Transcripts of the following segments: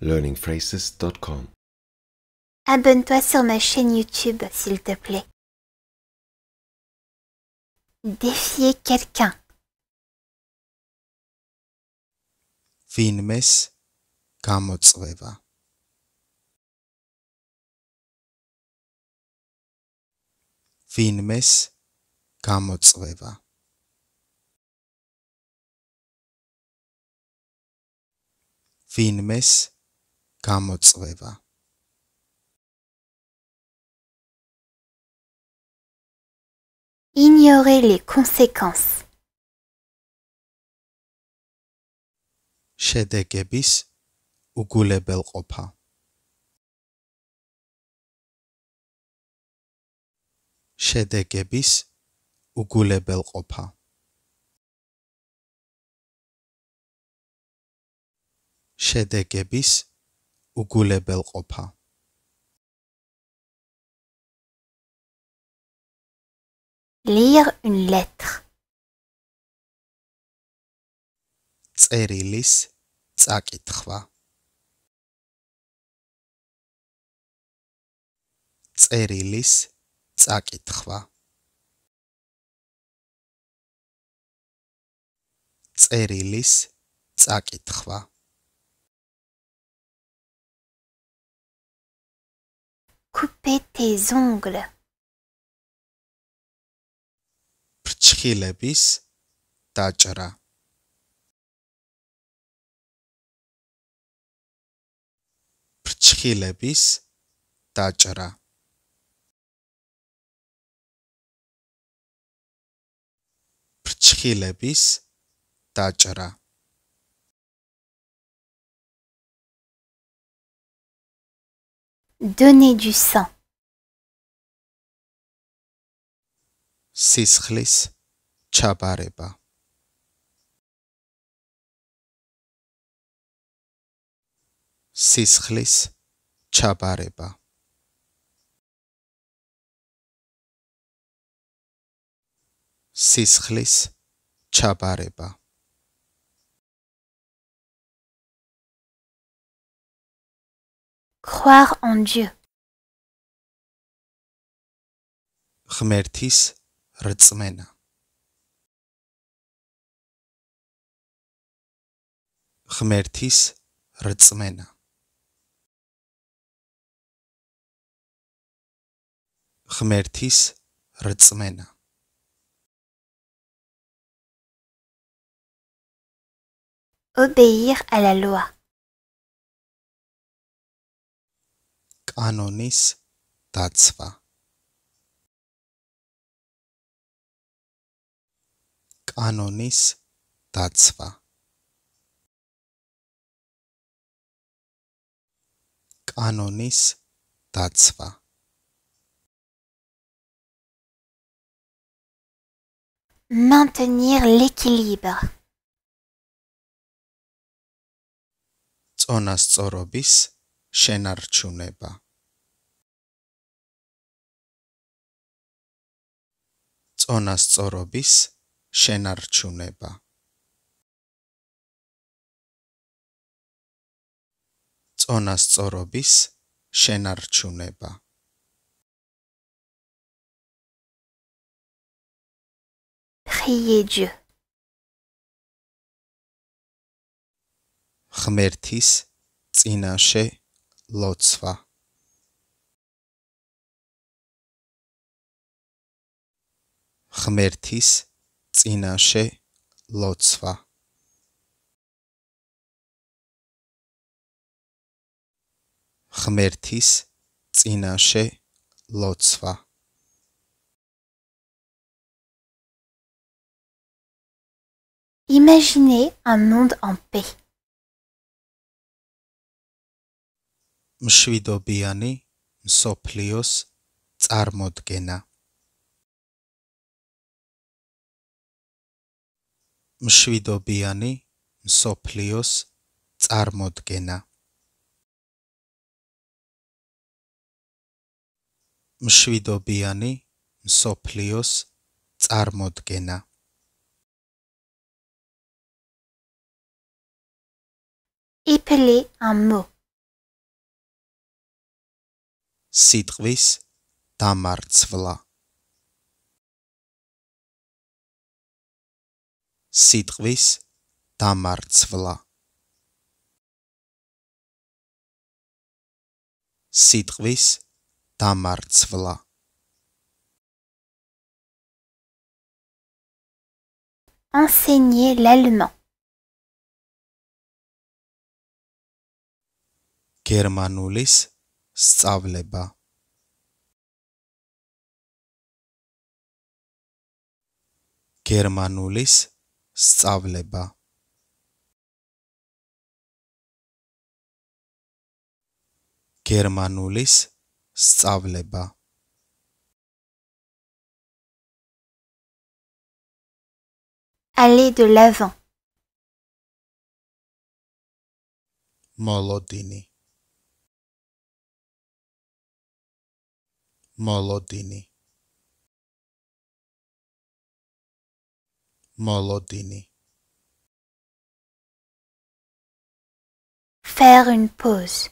learningphrases.com. Abonne-toi sur ma chaîne YouTube, s'il te plaît. Défier quelqu'un. ვინმეს გამოწვევა ვინმეს გამოწვევა ვინმეს გამოწვევა ignorer les conséquences შედეგების უგულებელყოფა შედეგების უგულებელყოფა შედეგების უგულებელ ყოფა lire une lettre წერილის წაკითხვა წერილის წაკითხვა წერილის წაკითხვა Coupez tes ongles. Prchilebis tachara. Prchilebis tachara. Prchilebis tachara. Donnez du sang. Sisrlis Chabareba. Sisrlis Chabareba. chlis Chabareba. Croire en Dieu. Khmertis Ritzmena. Khmertis Ritzmena. Khmertis Ritzmena. Obéir à la loi. კანონის დაცვა კანონის დაცვა კანონის დაცვა maintenir l'équilibre წონასწორობის შენარჩუნება წონასწორობის შენარჩუნება წონასწორობის შენარჩუნება ხიე ძე ღმერთის წინაშე ლოცვა ღმერთის წინაშე ლოცვა ღმერთის წინაშე ლოცვა Imaginez un monde en paix. მშვიდობიანი მსოფლიოს წარმოდგენა მშვიდობიანი სოფლიოს წარმოდგენა მშვიდობიანი სოფლიოს წარმოდგენა იფლი ამო სიტყვის დამარცვლა სიტყვის დამარცვლა სიტყვის დამარცვლა enseigner l'allemand germanulis სწავლება გერმანულის Κερμανούλης Κερμανούλης στσάβλευε. Αλή του Λεύαν Μολοδίνη Μολοδίνη Molodini. Faire une pause.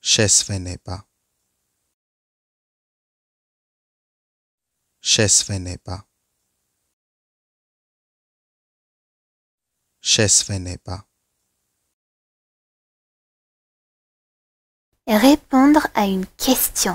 Chesveneba. Chesveneba. pas. Répondre à une question.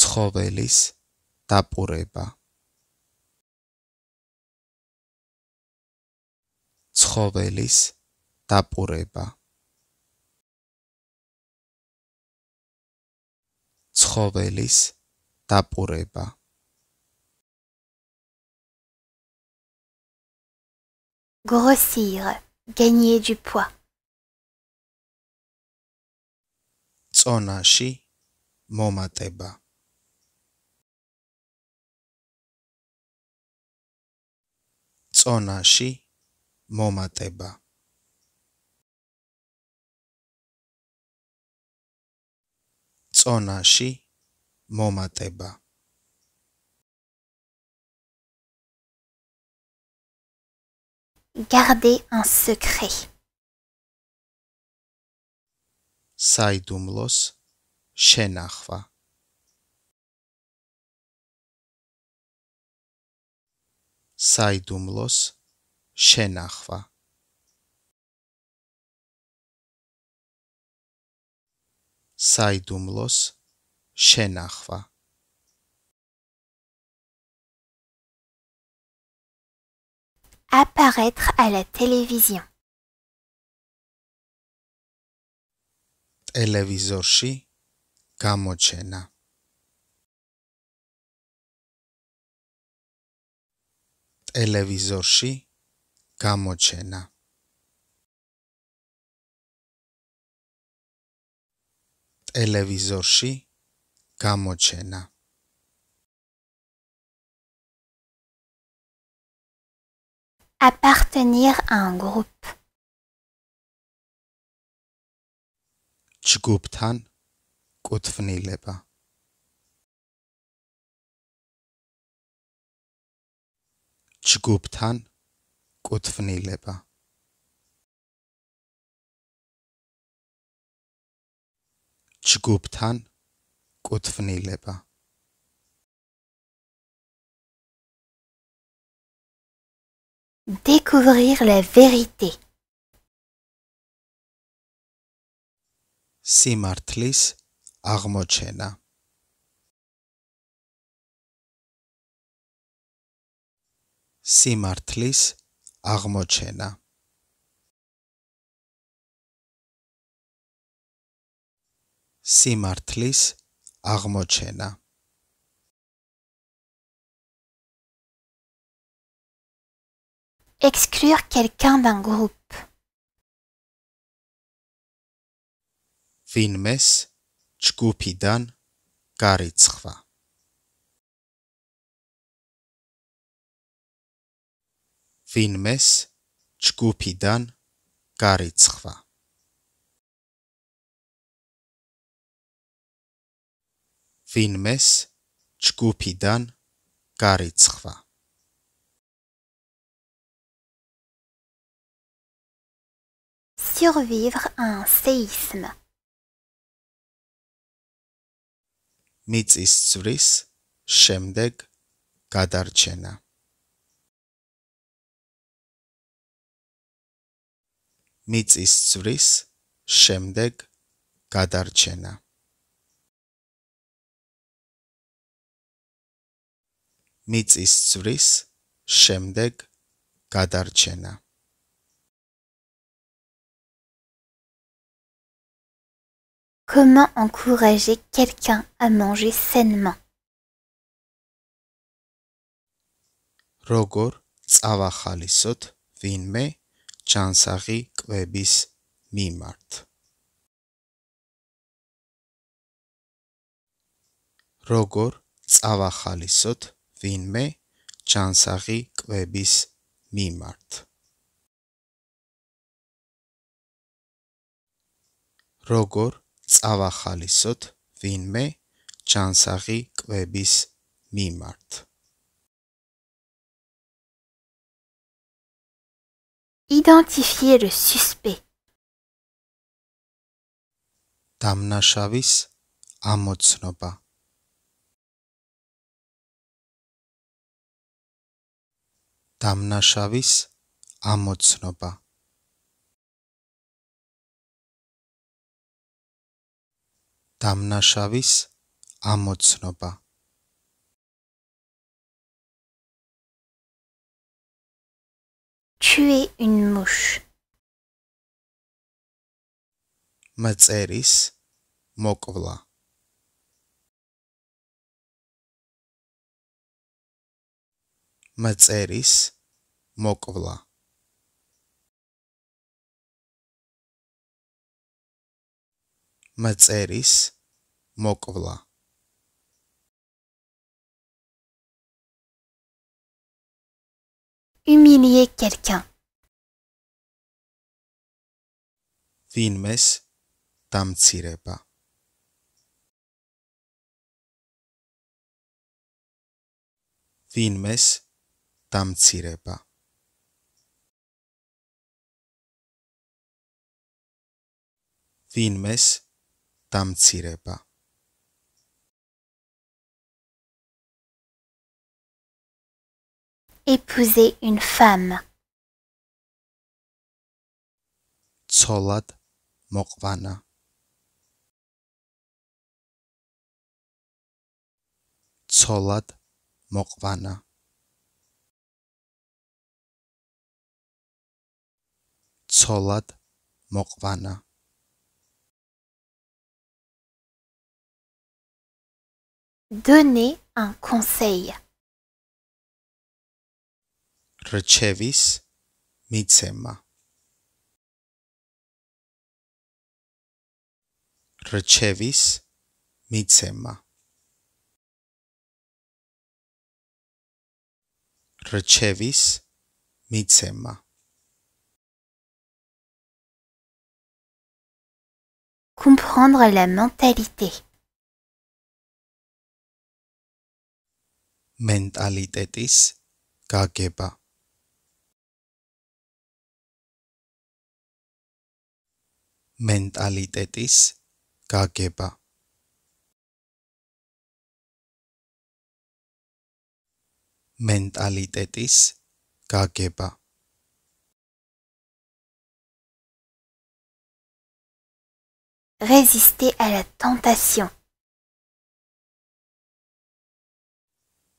ცხოველის დაპურება ცხოველის დაპურება ცხოველის დაპურება grossir gagner du poids წონაში მომატება წონაში მომატება წონაში მომატება garder un secret საიდუმლოს შენახვა საიდუმლოს შენახვა საიდუმლოს შენახვა apparaître à la télévision télévisorshi გამოჩენა Elevisochi cammochena Elevisochi cammochena Appartenir à un groupe Chgupthan Kutfnilepa Tchgoopthan, Kotfunilepa. Tchgoopthan, Kotfunilepa. Découvrir la vérité. Simartlis Armochena. სიმართლის აღმოჩენა სიმართლის აღმოჩენა exclure quelqu'un d'un groupe ვინმეს ჯგუფიდან გარიცხვა ვინმეს ჯგუფიდან გარიცხვა. ვინმეს ჯგუფიდან გარიცხვა. survivre à un séisme მიწის ძვრის შემდეგ გადარჩენა მიწის ძვრის შემდეგ გადარჩენა მიწის ძვრის შემდეგ გადარჩენა Comment encourager quelqu'un à manger sainement? როგორ წავახალისოთ ვინმე ჯანსაღი კვების მიმართ. როგორ წავახალისოთ ვინმე ჯანსაღი კვების მიმართ? როგორ წავახალისოთ ვინმე ჯანსაღი კვების მიმართ? Identifier le suspect. Tamna Chavis Amotsnoba. Tamna Chavis Amotsnoba. Tamna Chavis Amotsnoba. tuer une mouche. Мацерис моквла. Мацерис моквла. Мацерис моквла. humilier quelqu'un. Din mes, tam tsireba. Din mes, tam tsireba. Din mes, tam tsireba. épouser une femme. Tsolat Mokvana Tsolat Mokvana Tsolat Mokvana Donner un conseil. რჩევის მიცემა რჩევის მიცემა რჩევის მიცემა comprendre la mentalité mentalitetis გაგება Mentalitetis, Kakepa. Mentalitetis, Kakepa. Résister à la tentation.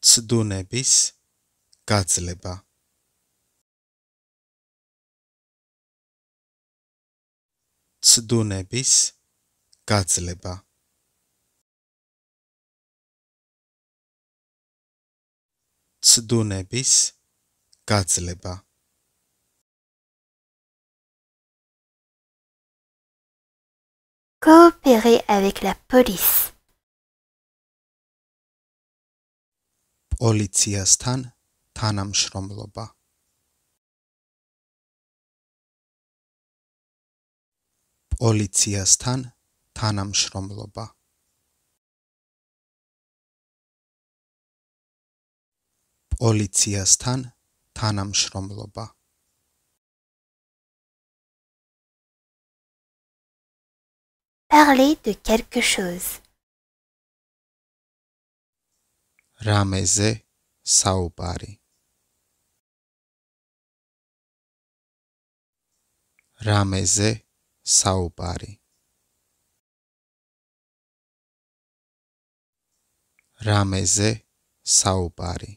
Tzdounebis, Katzleba. ცდუნების გაძლება ცდუნების გაძლება coopérer avec la police პოლიციასთან თანამშრომლობა პოლიციასთან თანამშრომლობა პოლიციასთან თანამშრომლობა parler de quelque chose рамезе саубари рамезе sau pari. Rameze sau pari.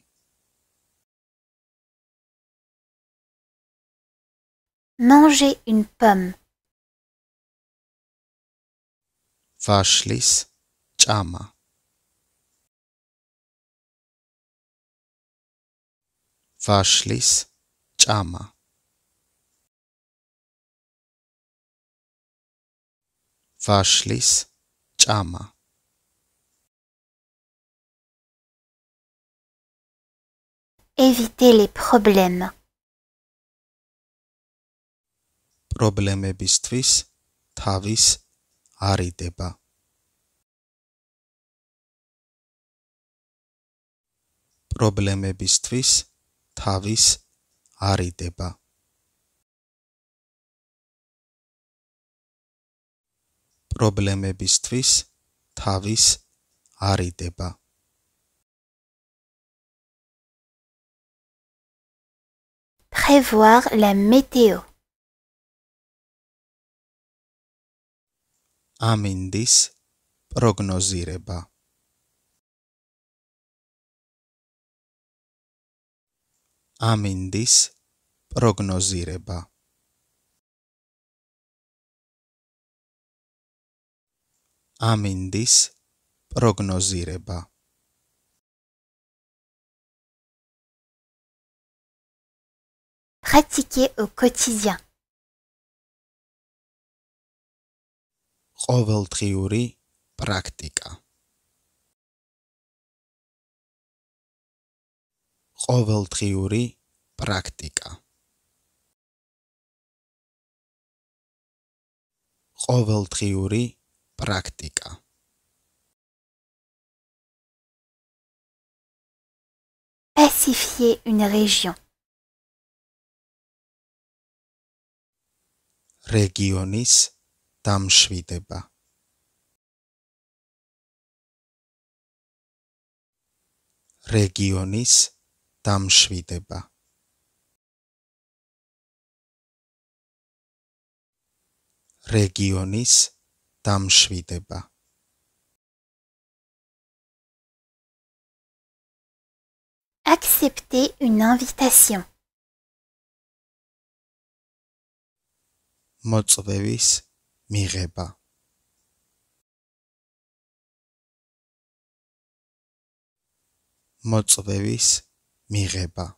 Manger une pomme. Vashlis chama. Vashlis chama. ვაშლის ჭამა Éviter les problèmes. პრობლემებისთვის თავის არიდება. პრობლემებისთვის თავის არიდება. პრობლემებისთვის თავის არიდება. Prévoir la météo. Amindis prognozireba. Amindis prognozireba. ამინდის პროგნოზირება pratiquer au quotidien ყოველდღიური პრაქტიკა ყოველდღიური პრაქტიკა ყოველდღიური პრაქტიკა Pacifier une région. Regionis tamshvideba. Regionis tamshvideba. Regionis Tam Shviteba. Accepter une invitation. Motsoveris mireba. Motsoveris mireba.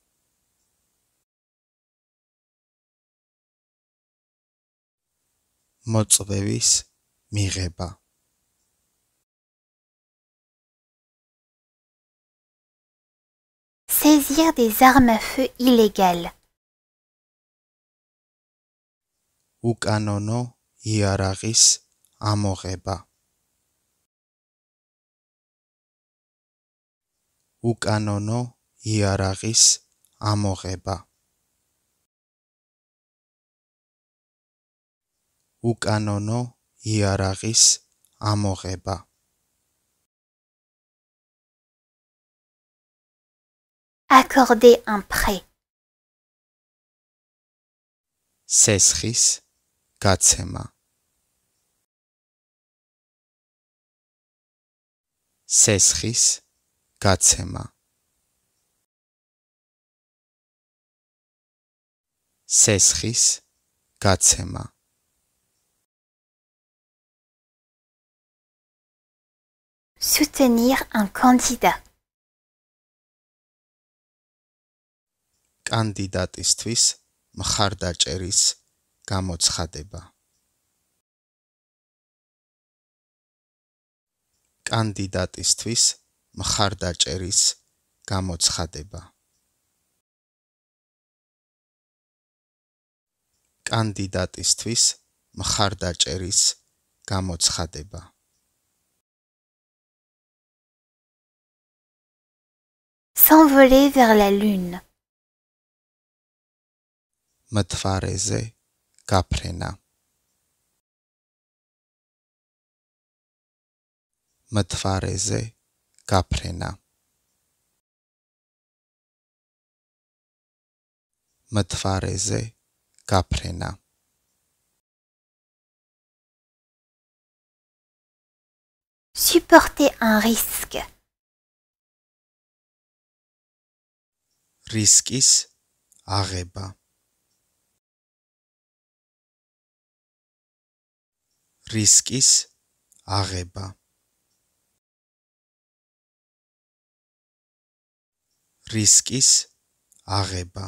Motsovevis Mireba. Saisir des armes à feu illégales. Ukanono yararis amoreba. Ukanono yararis amoreba. Ukanono იარაღის ამოღება accorder un prêt cesris gatsema cesris gatsema cesris gatsema soutenir un candidat. კანდიდატისთვის მხარდაჭერის გამოცხადება. კანდიდატისთვის მხარდაჭერის გამოცხადება. კანდიდატისთვის მხარდაჭერის გამოცხადება. Envoler vers la lune. Matfareze caprena. Matfareze caprena Matfareze caprena. Supporter un risque რისკის აღება რისკის აღება რისკის აღება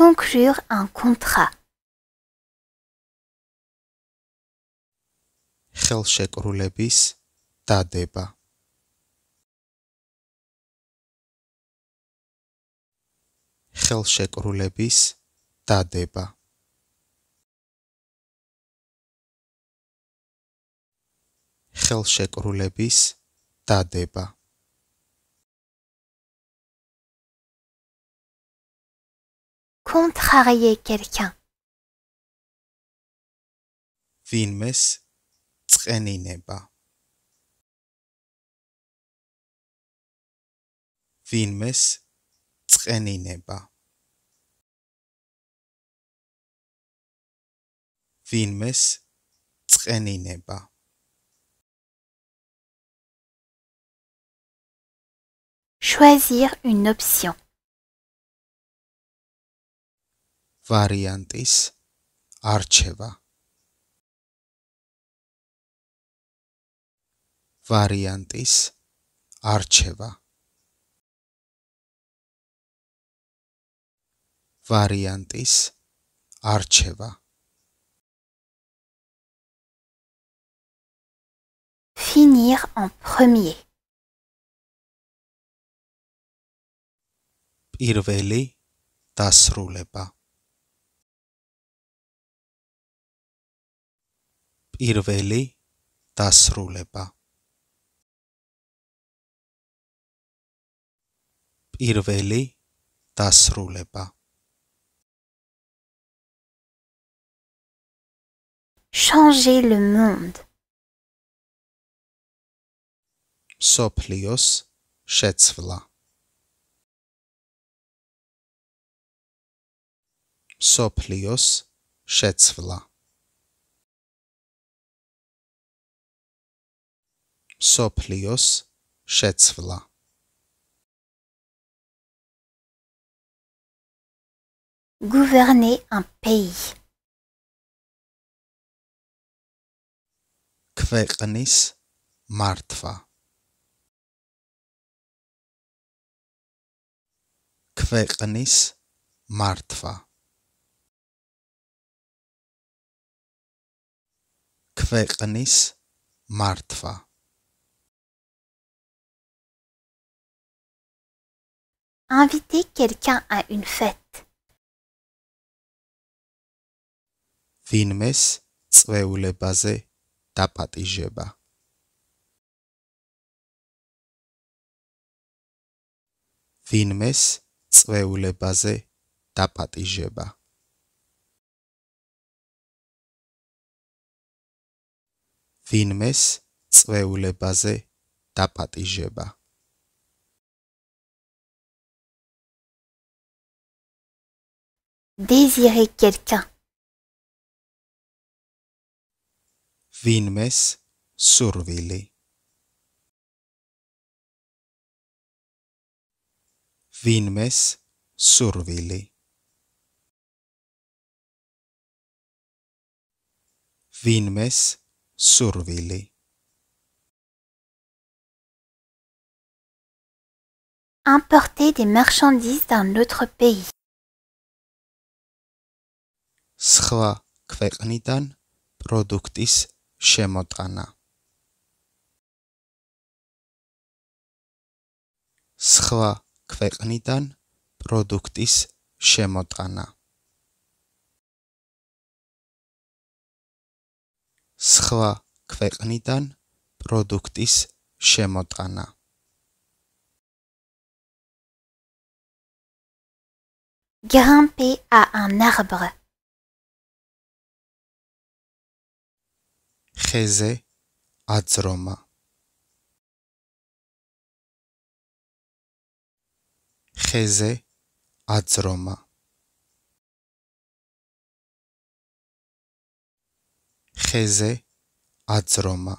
conclure un contrat ხელშეკრულების დადება ხელშეკრულების დადება ხელშეკრულების დადება contrarier quelqu'un ვინმეს წყენინება ვინმეს ჩენინება ვინმეს წენინება choisir une option ვარიანტის არჩევა ვარიანტის არჩევა ვარიანტის არჩევა. finir en premier პირველი დასრულება პირველი დასრულება პირველი დასრულება changer le monde. Soplios Shetsvla. Soplios Shetsvla. Soplios Shetsvla. Gouverner un pays. ქვეყნის მართვა ქვეყნის მართვა ქვეყნის Martva Inviter quelqu'un à une fête. და პატიჟება. ვინმეს წვეულებაზე და პატიჟება. ვინმეს წვეულებაზე და პატიჟება. désirer quelqu'un Vinmes survili. Vinmes survili. Vinmes survili. Importer des marchandises d'un autre pays. Swa ქვეყნიდან produktis Shemotana Anna. Schwa productis Shemot Anna. Schwa productis Shemot Anna. Grimper à un arbre. ხეზე აძრომა ხეზე აძრომა ხეზე აძრომა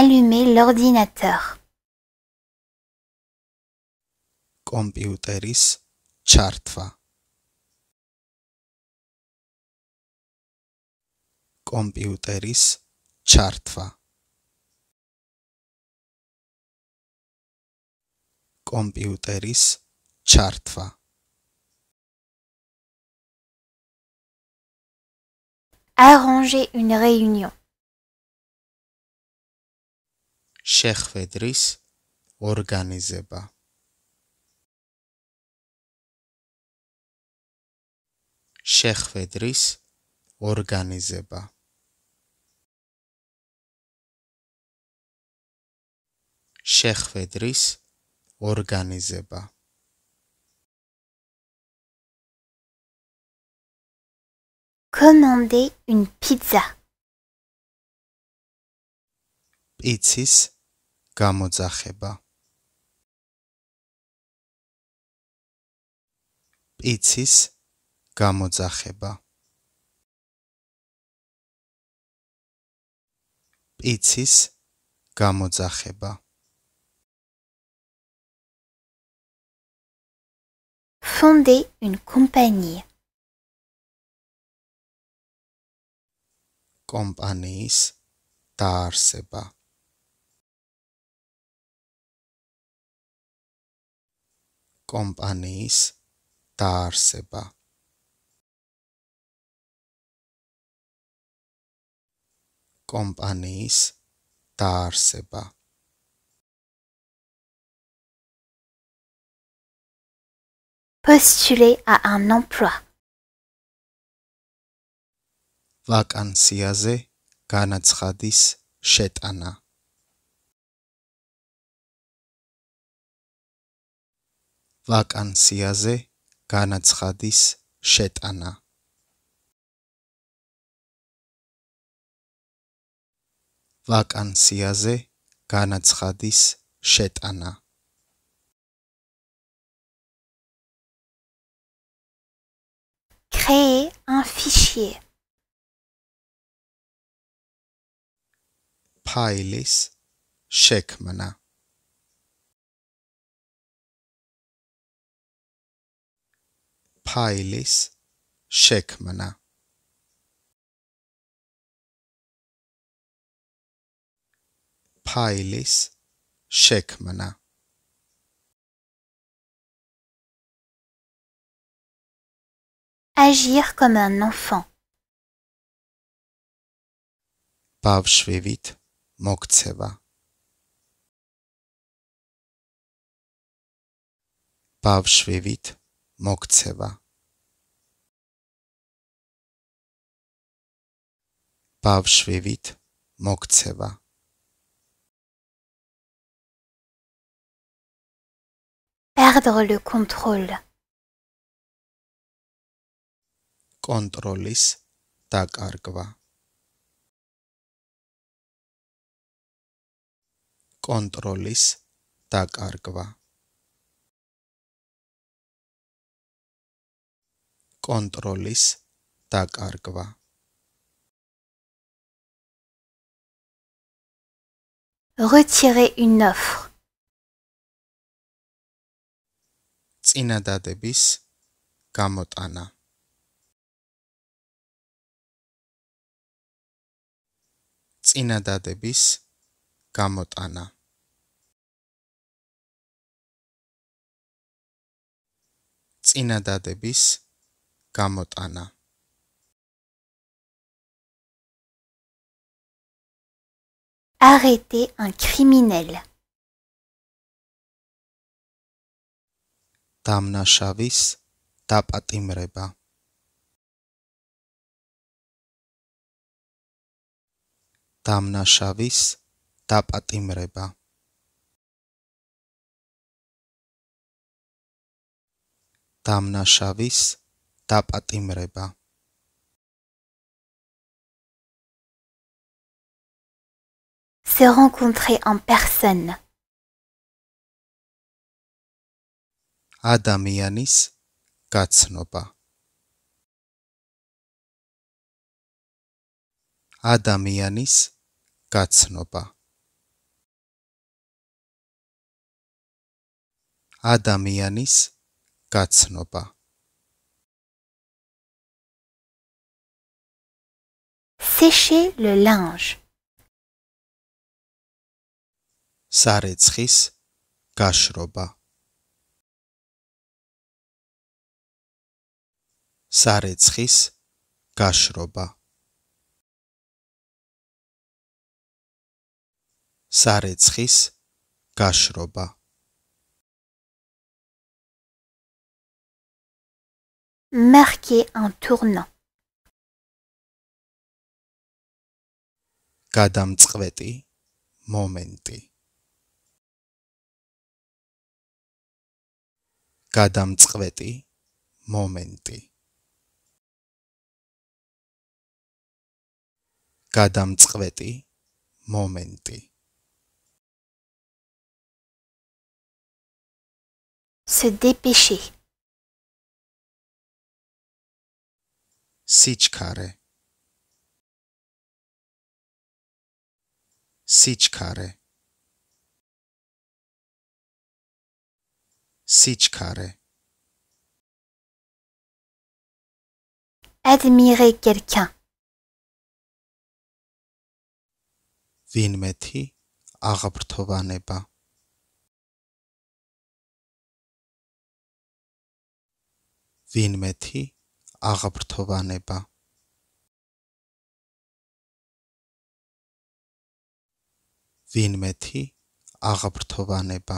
allumer l'ordinateur კომპიუტერის ჩართვა Computeris chartfa. Computeris chartfa. Arrangez une réunion. Chef Organizeba organiseba. Organizeba organiseba. შეხვედრის ორგანიზება commander une pizza pizzas გამოძახება pizzas გამოძახება pizzas გამოძახება Fonder une compagnie. compagnies Tarceba compagnies Tarceba compagnies postuler à un emploi. Vacanciaze Anna. shetana. Vacanciaze ganatsradis shetana. Anna. ganatsradis shetana. chet shetana. créer un fichier. Pailis Shekmana. Pailis Shekmana. Pailis Shekmana. agir comme un enfant. Pavshvevit Mokceva Pavshvevit Pav Pavshvevit mokseva Perdre le contrôle. კონტროლის დაკარგვა კონტროლის დაკარგვა კონტროლის დაკარგვა retirer une offre წინადადების გამოტანა წინადადების გამოტანა წინადადების გამოტანა arrêter un criminel დამნაშავის დაპატიმრება Tamna Shavis Tapatimreba Tamna Shavis Tapatimreba Se rencontrer en personne Adam Adamianis Katznoba ადამიანის გაცნობა ადამიანის გაცნობა sécher le linge sarecxis gashroba sarecxis gashroba სარეცხის გაშრობა marquer un tournant გადამწყვეტი მომენტი გადამწყვეტი მომენტი გადამწყვეტი მომენტი se dépêcher. Sichkare. Sichkare. Sichkare. Admirer quelqu'un. Vinmeti, აღბრთოვანება ვინმეთი აღბრთოვანება ვინმეთი აღბრთოვანება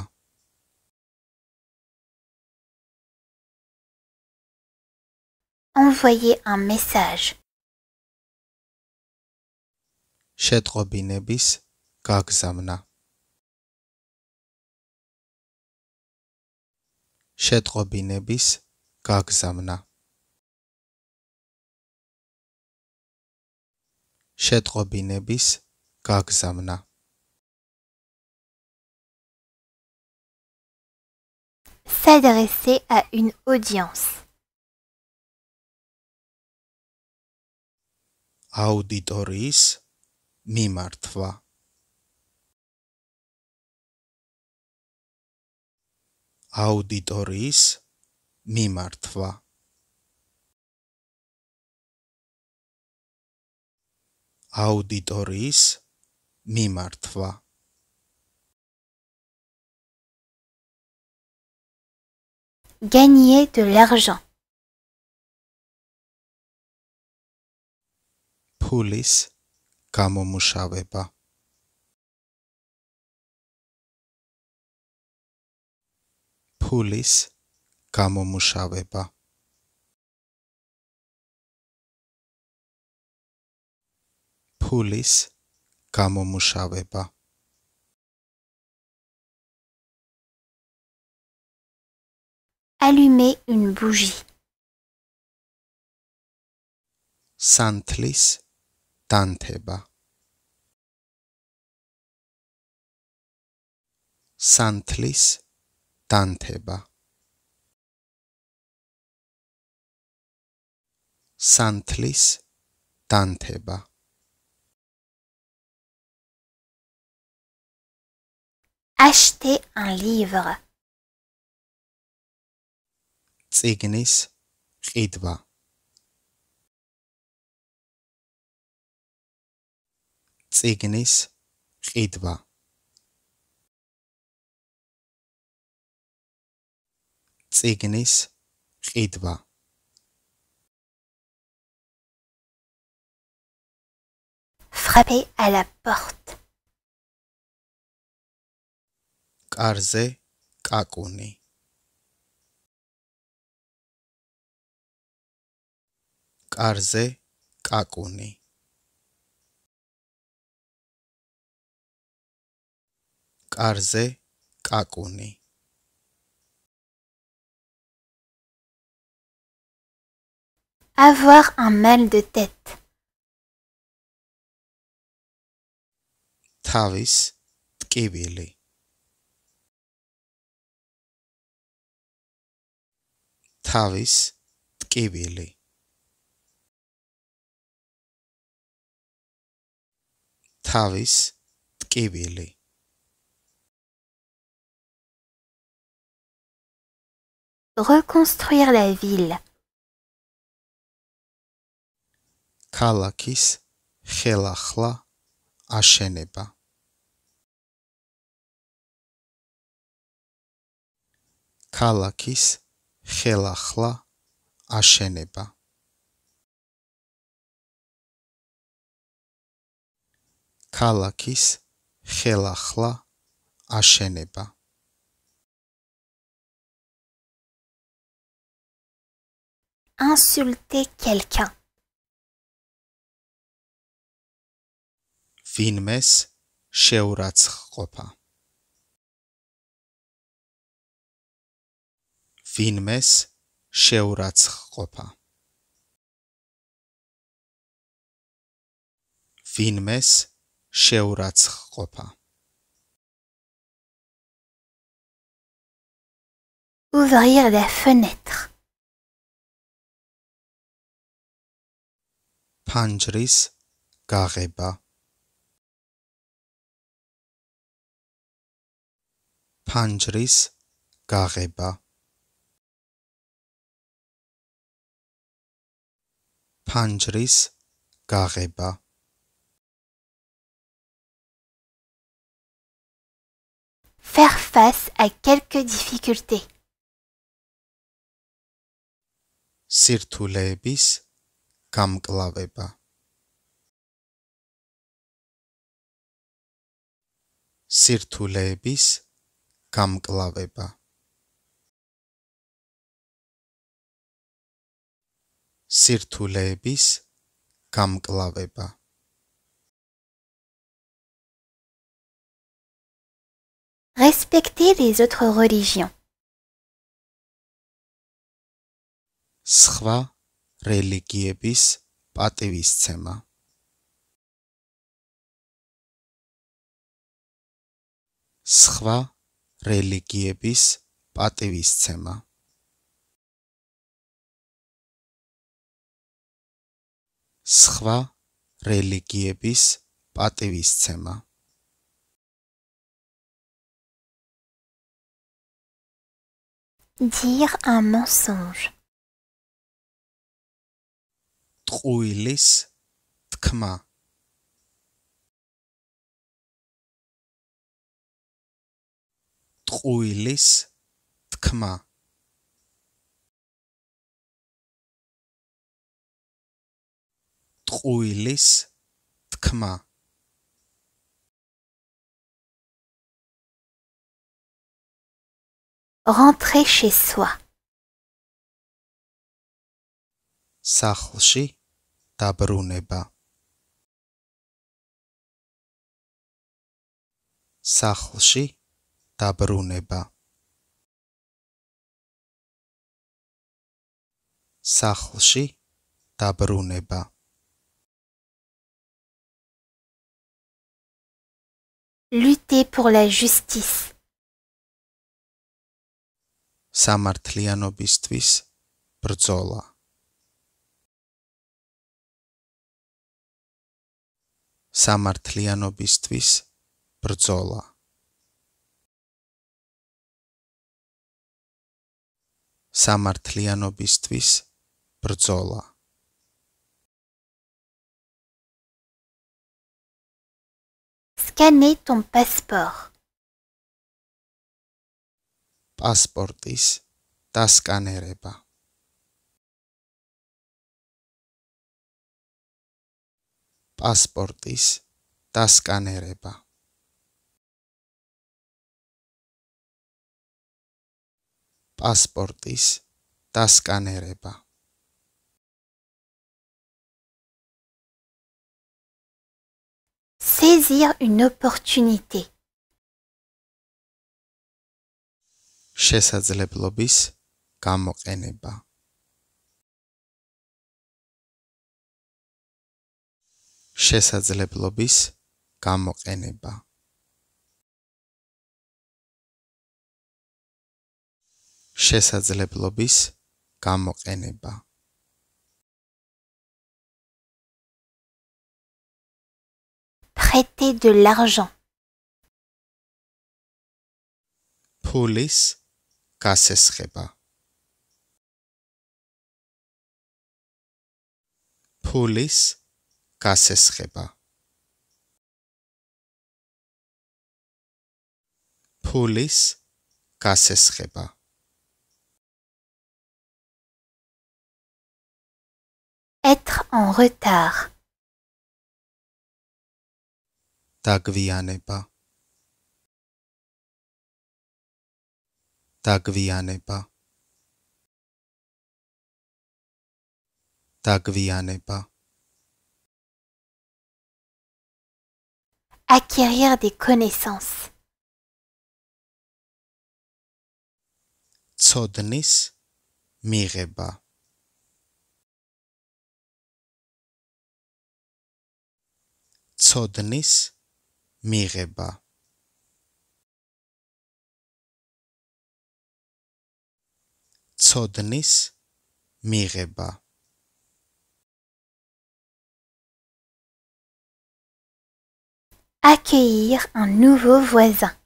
envoyer un message შეტყობინების გაგზავნა შეტყობინების გაგზავნა შეტყობინების გაგზავნა s'adresser à une audience auditoris mimartva auditoris mimartva. Auditoris mimartva. Gagner de l'argent. Pulis kamomushaveba. Pulis Kamo mushabeba. Pulis Allumer une bougie. Santlis tanteba. Santlis tanteba. santlis tanteba. Acheter un livre. Tsignis idva. Tsignis idva. frapper à la porte. Karze Kakuni. Karze Kakuni. Karze Kakuni. Avoir un mal de tête. თავის ტკივილი თავის ტკივილი თავის ტკივილი reconstruire la ville kalakis khelakhla აშენება ქალაქის ხელახლა აშენება ქალაქის ხელახლა აშენება insulter quelqu'un ვინმეს შეურაცხყოფა ვინმეს შეურაცხყოფა ვინმეს შეურაცხყოფა ouvrir la fenêtre panjris gareba панჯრის გაღება Faire face à quelques difficultés. Sirtulebis Kamklaveba Sirtulebis Kamklaveba სირთულეების გამკლავება respecter les autres religions სხვა რელიგიების პატივისცემა სხვა რელიგიების პატივისცემა სხვა რელიგიების პატივისცემა. dire un mensonge trouilis tkma trouilis tkma ტყუილის თქმა rentrer chez soi სახლში დაბრუნება სახლში დაბრუნება სახლში დაბრუნება lutter pour la justice. Samartlianobistvis Brzola Samartlianobistvis Brzola Samartlianobistvis Brzola scanner ton passeport. Passportis Passeportis e Pasportis Passportis e Pasportis saisir une opportunité. შესაძლებლობის გამოყენება შესაძლებლობის გამოყენება შესაძლებლობის გამოყენება prêter de l'argent. Police, Police, casse Polis Police, Polis pas. Être en retard. Tagviane pas. Tagviane pas. pas. Acquérir des connaissances. tsodenis მიღება ცოდნის Mireba. Tsodnis Mireba. Accueillir un nouveau voisin.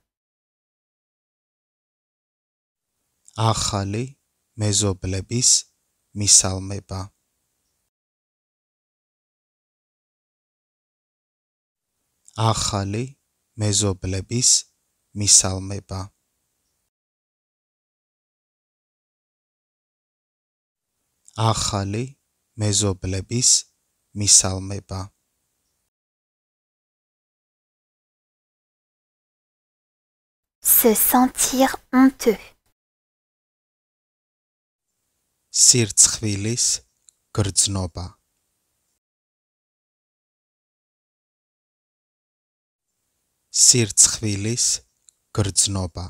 Achali Mezoblebis Misalmeba. ახალი მეზობლების მისალმება ახალი მეზობლების მისალმება se sentir honteux სირცხვილის გრძნობა სირცხვილის გრძნობა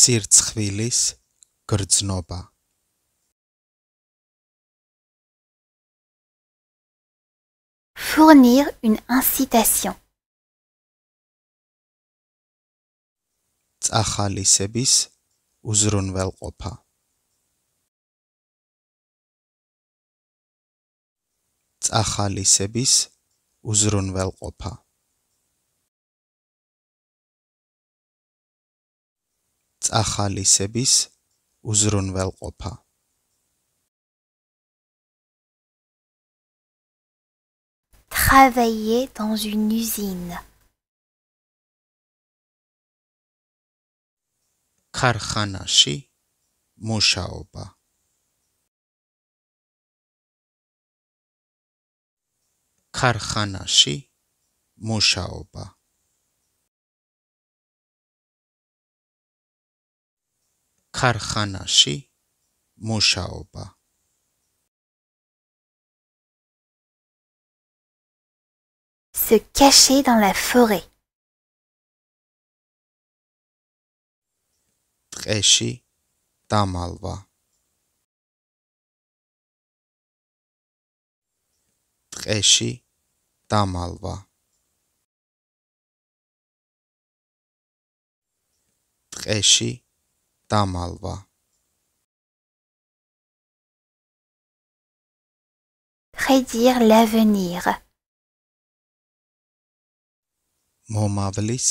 სირცხვილის გრძნობა fournir une incitation წახალისების უზრუნველყოფა წახალისების უზრუნველყოფა წახალისების უზრუნველყოფა travailler dans une usine ქარხანაში მუშაობა karhanashi mushaoba. Karhanashi mushaoba. Se cacher dans la forêt. Treshi tamalva. ტყეში დამალვა ტყეში დამალვა prédire l'avenir მომავლის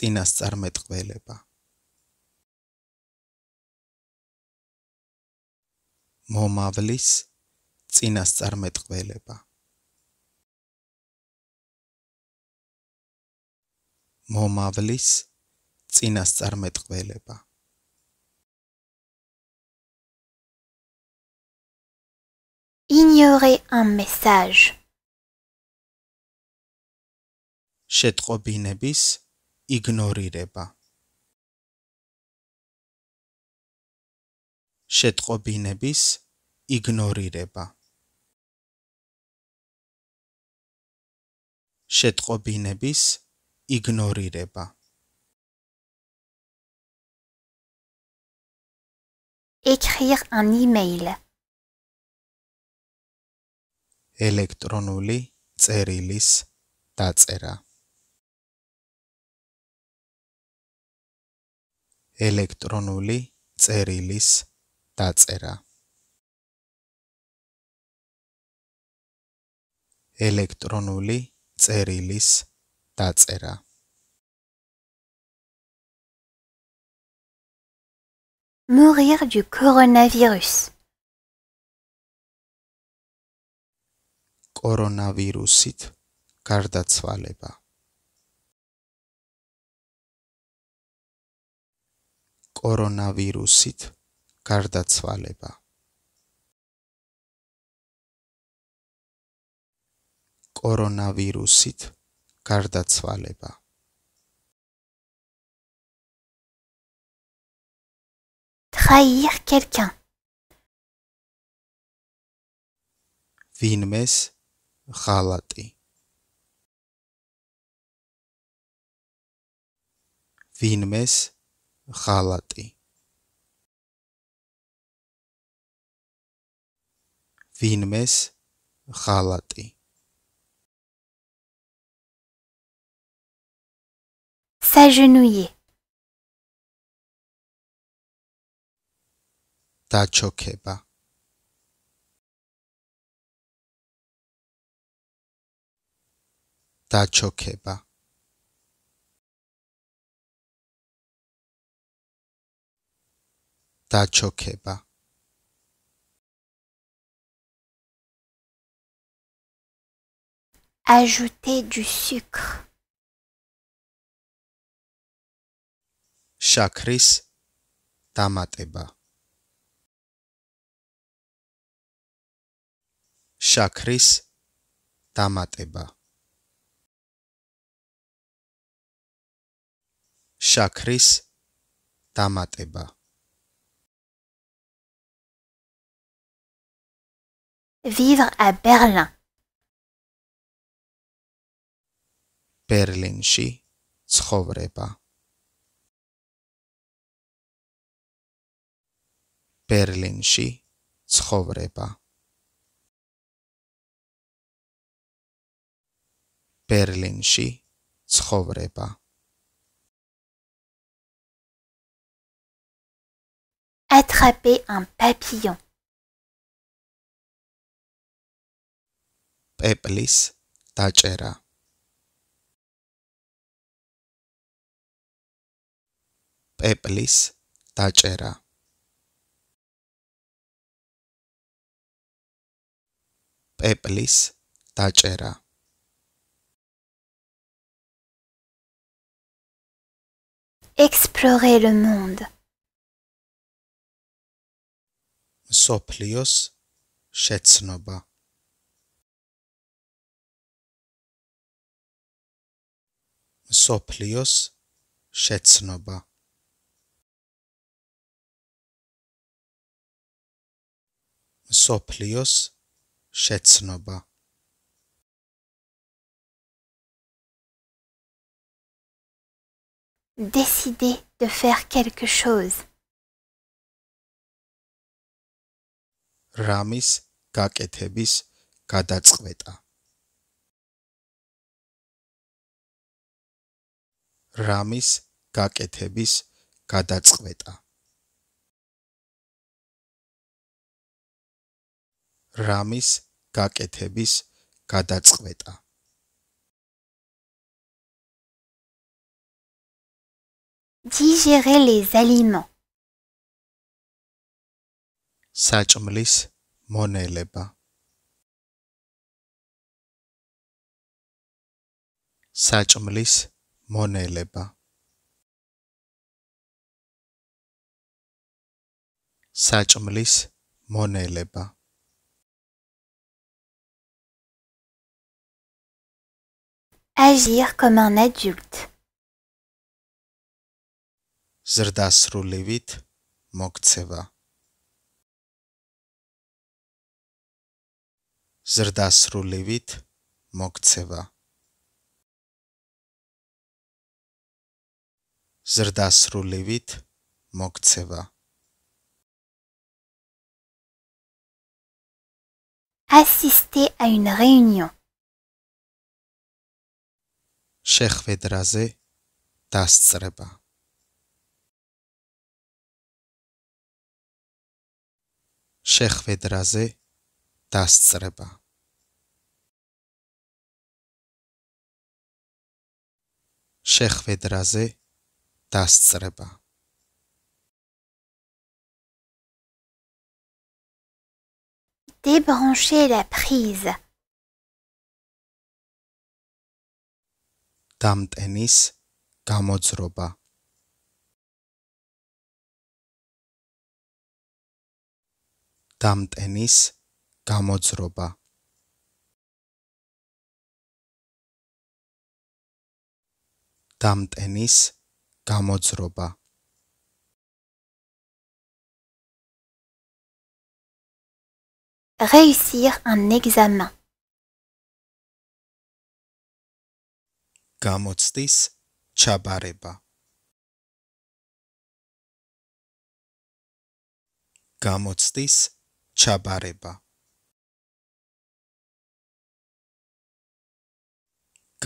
წინასწარმეტყველება მომავლის წინასწარმეტყველება მომავლის წინასწარმეტყველება ignorer un message შეტყობინების ignorireba შეტყობინების ignorireba შეტყობინების ignorireba игнорирება. Écrire un email. электронული წერილის დაწერა электронული წერილის დაწერა электронული წერილის დაწერა დაწერა. Mourir du coronavirus. კორონავირუსით გარდაცვალება. კორონავირუსით გარდაცვალება. კორონავირუსით გარდაცვალება. გარდაცვალება trahir quelqu'un ვინმეს ღალატი ვინმეს ღალატი ვინმეს ღალატი S'agenouiller. Tacho Tachokeba. Tacho Ajouter du sucre. შაქრის დამატება შაქრის დამატება შაქრის დამატება vivre à berlin berlinში ცხოვრება ბერლინში ცხოვრება ბერლინში ცხოვრება attraper un papillon peplis დაჭერა peplis დაჭერა peplis Explorer le monde. Soplios Shetsnoba. Soplios Shetsnoba. Soplios შეცნობა décider de faire quelque chose რამის გაკეთების გადაწყვეტა რამის გაკეთების გადაწყვეტა რამის გაკეთების გადაწყვეტა. Digérer les aliments. საჭმლის მონელება. საჭმლის მონელება. საჭმლის მონელება. agir comme un adulte. Zrdas levit mokceva. Zrdas levit mokceva. levit mokceva. Assister à une réunion. Chèque fait drazer, tasse-t-ce-re-ba. Chèque fait Débrancher la prise დამტენის გამოძრობა დამტენის გამოძრობა დამტენის გამოძრობა réussir un examen გამოცდის ჩაბარება გამოცდის ჩაბარება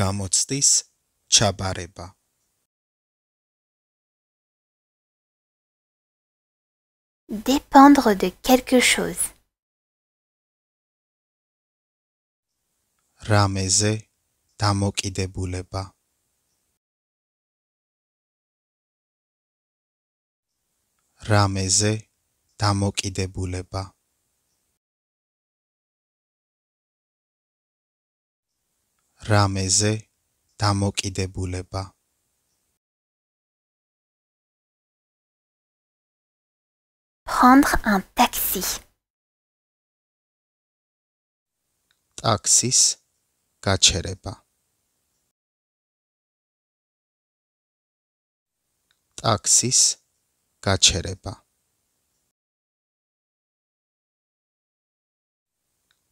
გამოცდის ჩაბარება dépendre de quelque chose რამეზე დამოკიდებულება რამეზე დამოკიდებულება რამეზე დამოკიდებულება prendre un taxi ტაქსის გაჩერება ტაქსის გაჩერება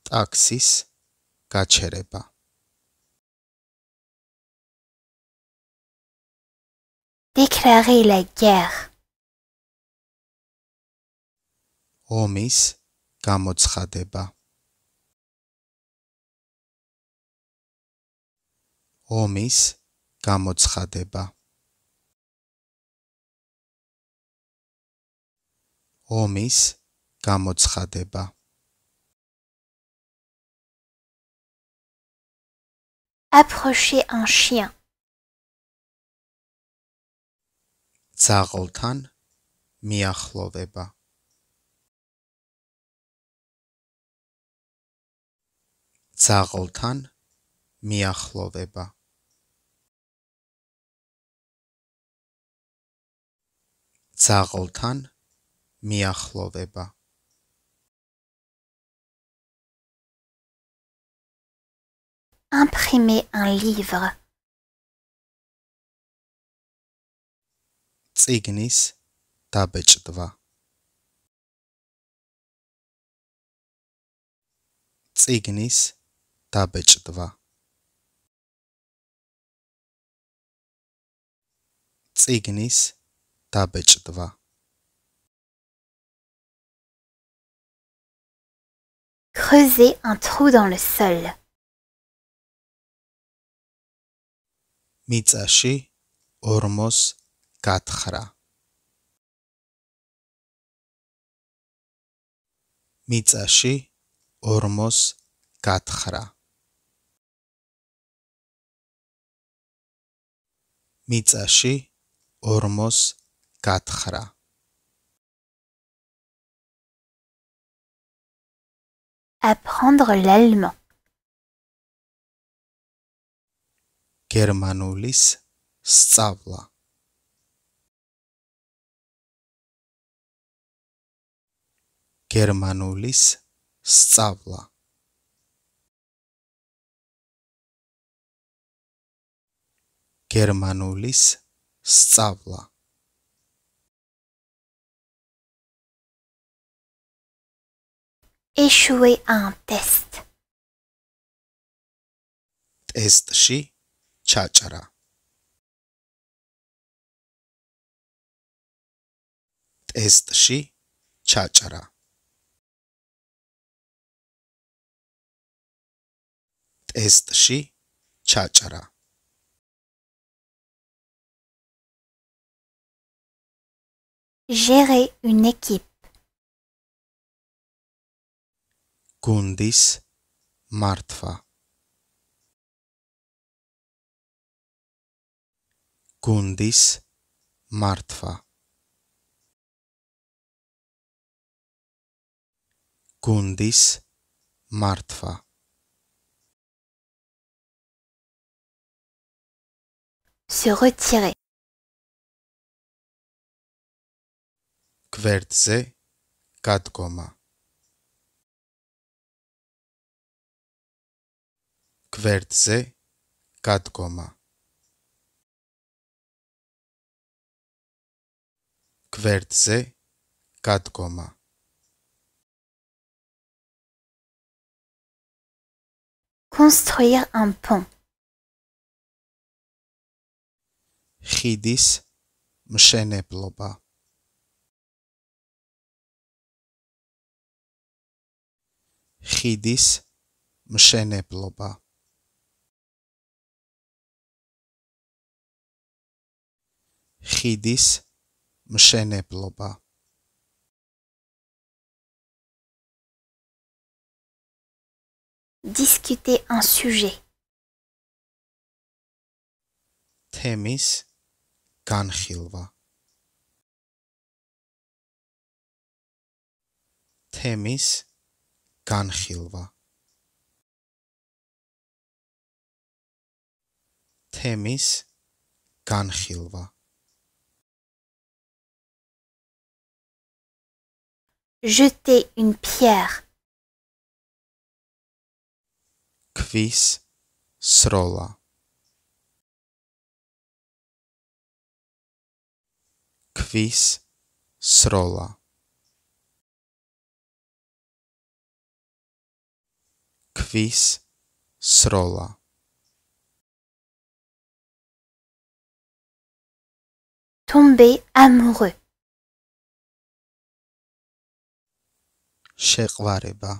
ტაქსის გაჩერება déclarer la guerre ომის გამოცხადება ომის გამოცხადება ომის გამოცხადება approcher un chien ძაღლთან მიახლოვება ძაღლთან მიახლოვება ძაღლთან Imprimer un livre T'signis Tabetche de va T'signis Tabetche T'signis creuser un trou dans le sol. Mitsashi, Ormos Katra Mitsashi, Ormos Katra Mitsashi, Ormos Katra apprendre l'allemand. გერმანულის სწავლა გერმანულის სწავლა გერმანულის სწავლა Échouer à un test. test chachara. Estshi chachara. chi chachara. Gérer une équipe. kundis martva. Kundis martva. Kundis martva. Se retirer. Kwerdze katkoma. გვერდზე გადგომა გვერდზე გადგომა construire un pont ხიდის მშენებლობა ხიდის მშენებლობა ხიდის მშენებლობა discuter un sujet თემის განხილვა თემის განხილვა თემის განხილვა jeter une pierre. Quis srola. Quis srola. Quis srola. Tomber amoureux. შეყვარება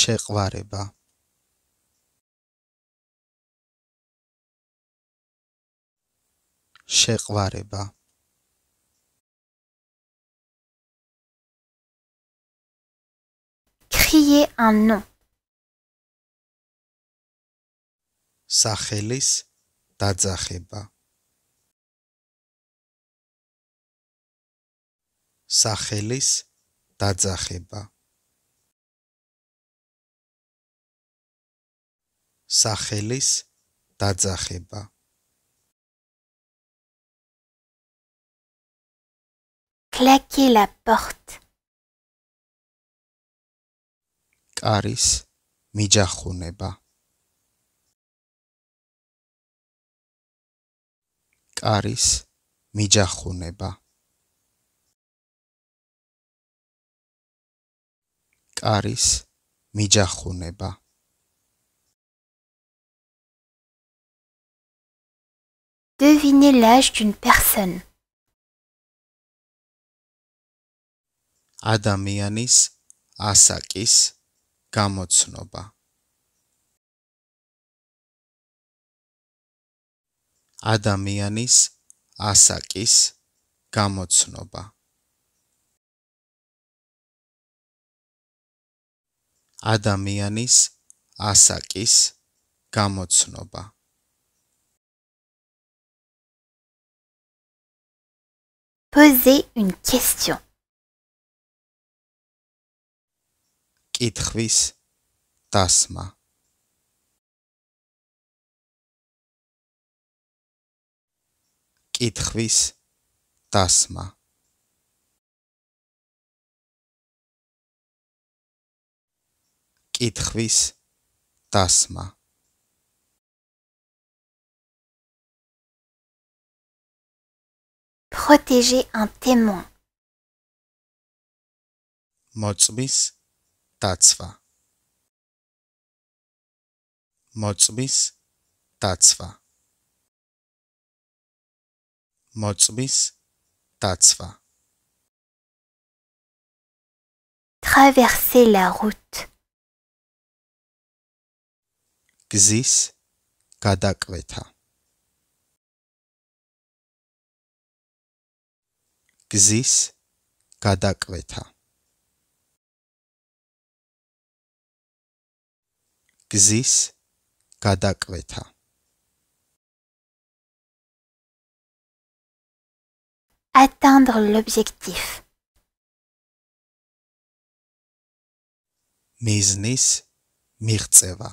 შეყვარება შეყვარება крие ан ну сахелис дазахება სახელის დაძახება სახელის დაძახება კლაკი ლა პორტ კარის მიჯახუნება კარის მიჯახუნება არის მიჯახუნება devinez l'âge d'une personne ადამიანის ასაკის გამოცნობა ადამიანის ასაკის გამოცნობა ადამიანის ასაკის გამოცნობა Poser une question. კითხვის დასმა. კითხვის დასმა. Ketchvis Tasma. Protéger un témoin. Motsbis Tatsva. Motsbis Tatsva. Motsbis Tatsva. Traverser la route. გზის გადაკვეთა გზის გადაკვეთა გზის გადაკვეთა atteindre l'objectif მიზნის მიღწევა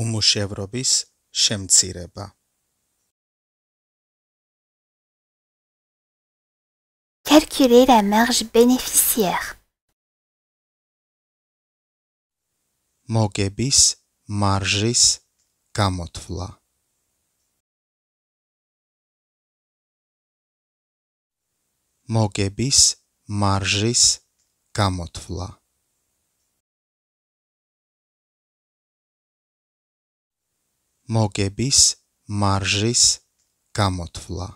უმუშევრობის შემცირება calculer la marge bénéficiaire მოგების მარჟის გამოთვლა მოგების მარჟის გამოთვლა მოგების მარჟის გამოთვლა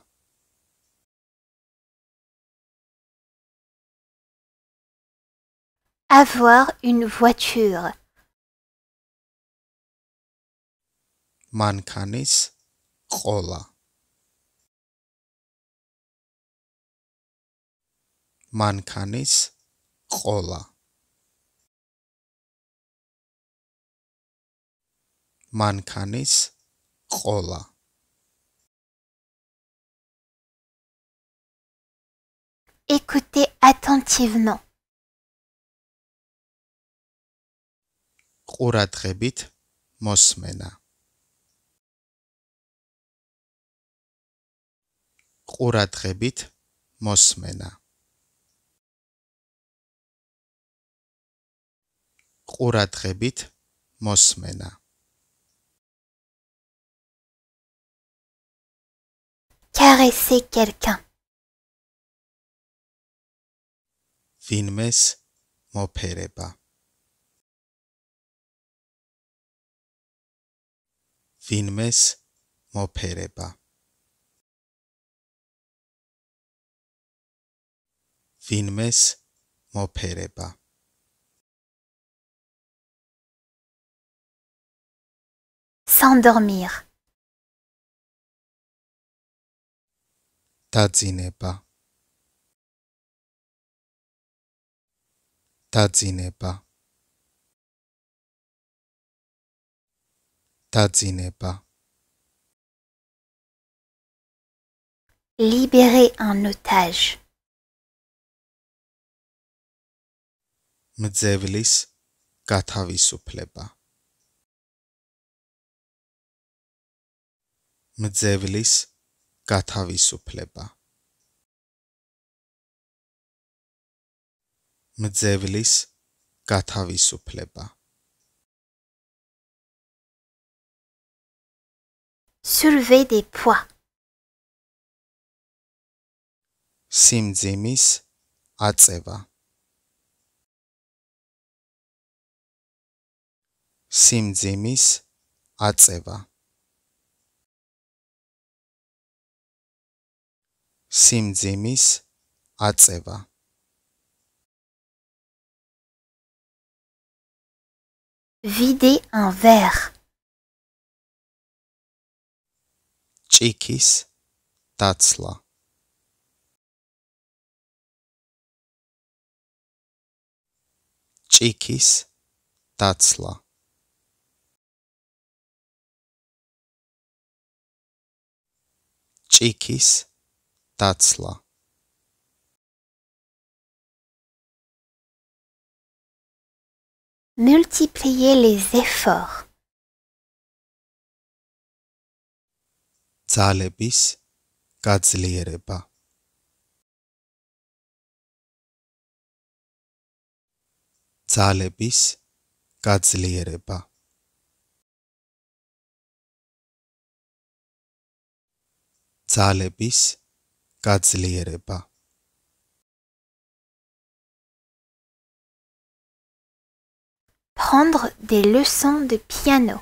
avoir une voiture mankanis qola mankanis qola მანქანის ყოლა Écoutez attentivement. ყურადღებით მოსმენა. ყურადღებით მოსმენა. ყურადღებით მოსმენა. caresser quelqu'un. Finmes mopereba. Finmes mopereba. Finmes mopereba. S'endormir. Tadzinepa. Tadzinepa. Tadzinepa. Libérer un otage. Mdzevlis katavisupleba. Mdzevlis გათავისუფლება მძევლის გათავისუფლება soulever des poids სიმძიმის აწევა სიმძიმის აწევა სიმძიმის აწევა Vider un verre. ჭიქის დაცლა ჭიქის დაცლა ჭიქის დაცლა multiplier les efforts ძალების გაძლიერება ძალების გაძლიერება ძალების გაძლიერება prendre des leçons de piano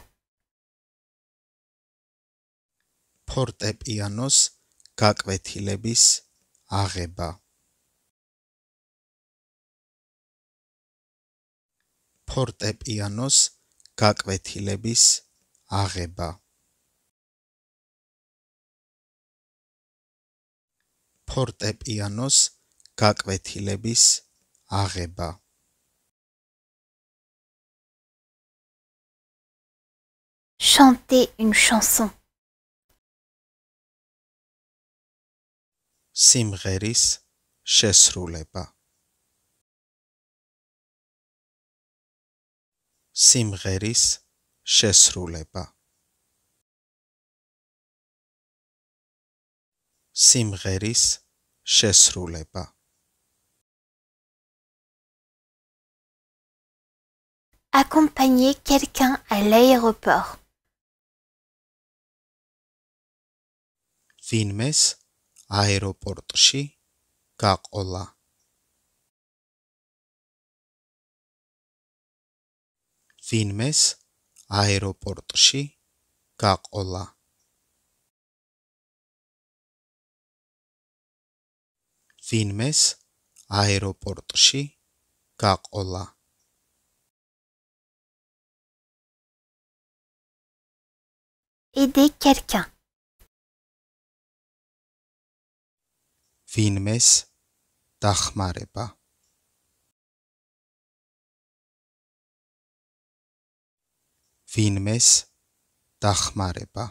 ფორტეპიანოს გაკვეთილების აღება ფორტეპიანოს გაკვეთილების აღება ფორტეპიანოს გაკვეთილების აღება chanter une chanson სიმღერის შესრულება სიმღერის შესრულება სიმღერის შესრულება chesru Accompagner quelqu'un à l'aéroport. Finmes aéroportshi kakola. Finmes aéroportshi kakola. ვინმეს აეროპორტში გაყოლა aider quelqu'un ვინმეს დახმარება ვინმეს დახმარება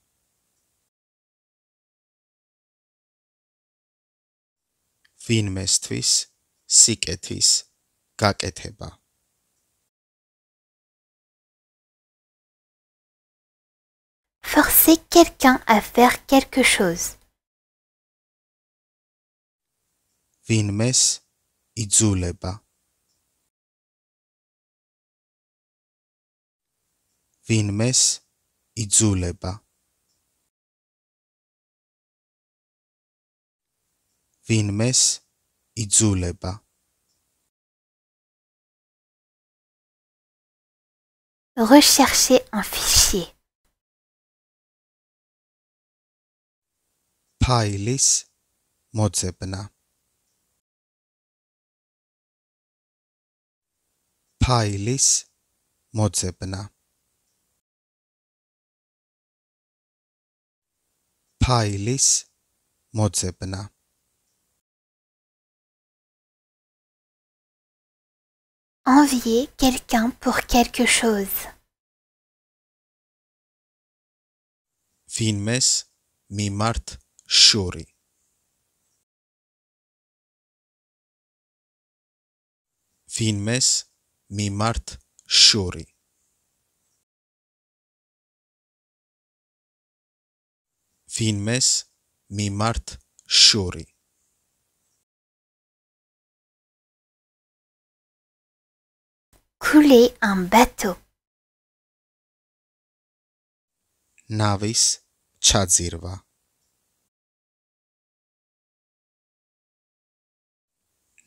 fin mes twists, sick forcer quelqu'un à faire quelque chose. fin mes idzouleba. fin idzouleba. Vin izuleba. Rechercher un fichier. Pailis mozebna. Pailis mozebna. Pailis mozebna. Envier quelqu'un pour quelque chose. mes mi mart Fin mes mi mart Fin mes mi mart shuri. Couler un bateau. Navis Chadzirva.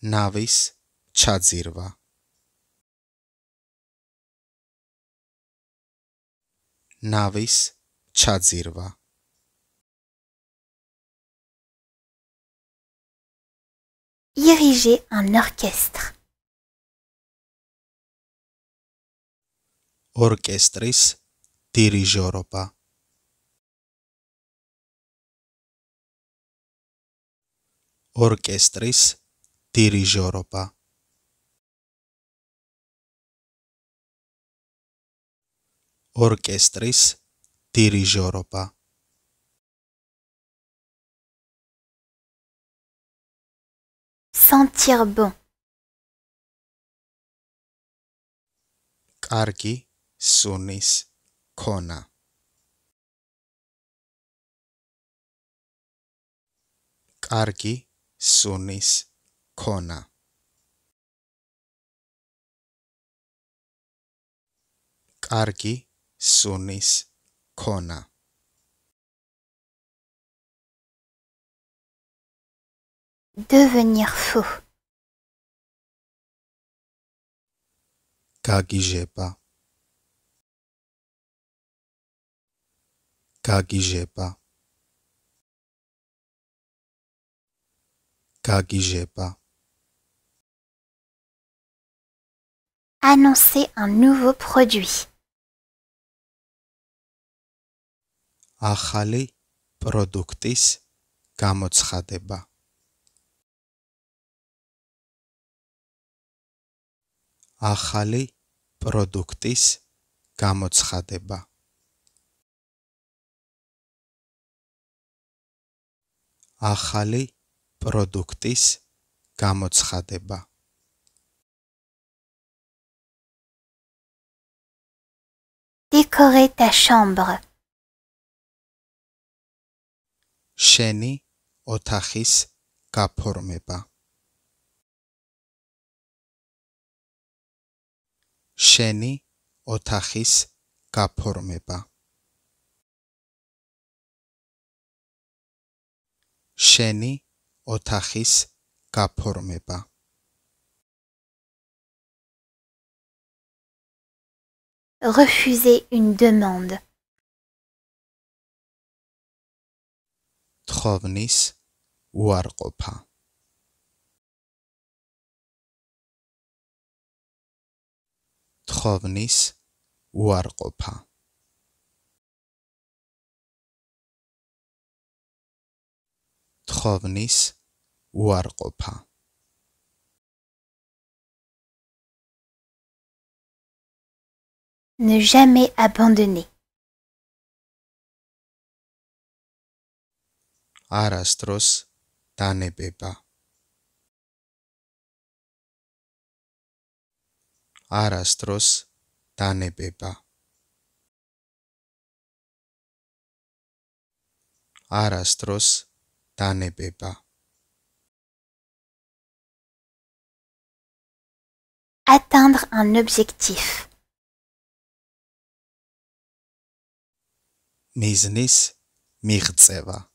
Navis Chadzirva. Navis Chadzirva. ériger un orchestre. Orchestris Tirijoropa Orchestris Tirijoropa Orchestris Tirijoropa Sentir bon. Sonny's Corner. Kargi Sonny's Corner. Kargi Sonny's Corner. Devenir fou. Kagijepa. გაგიჟება გაგიჟება annoncer un nouveau produit ახალი პროდუქტის გამოცხადება ახალი პროდუქტის გამოცხადება ახალი პროდუქტის გამოცხადება Décorer ta chambre. შენი ოთახის გაფორმება. შენი ოთახის გაფორმება. Sheni Otachis Kapormeba. Refuser une demande. Trovnis Wargopa. Trovnis Wargopa. ne jamais abandonner arastros béba. arastros danebeba arastros Tanepepa Atteindre un objectif. Niznis Mirtseva.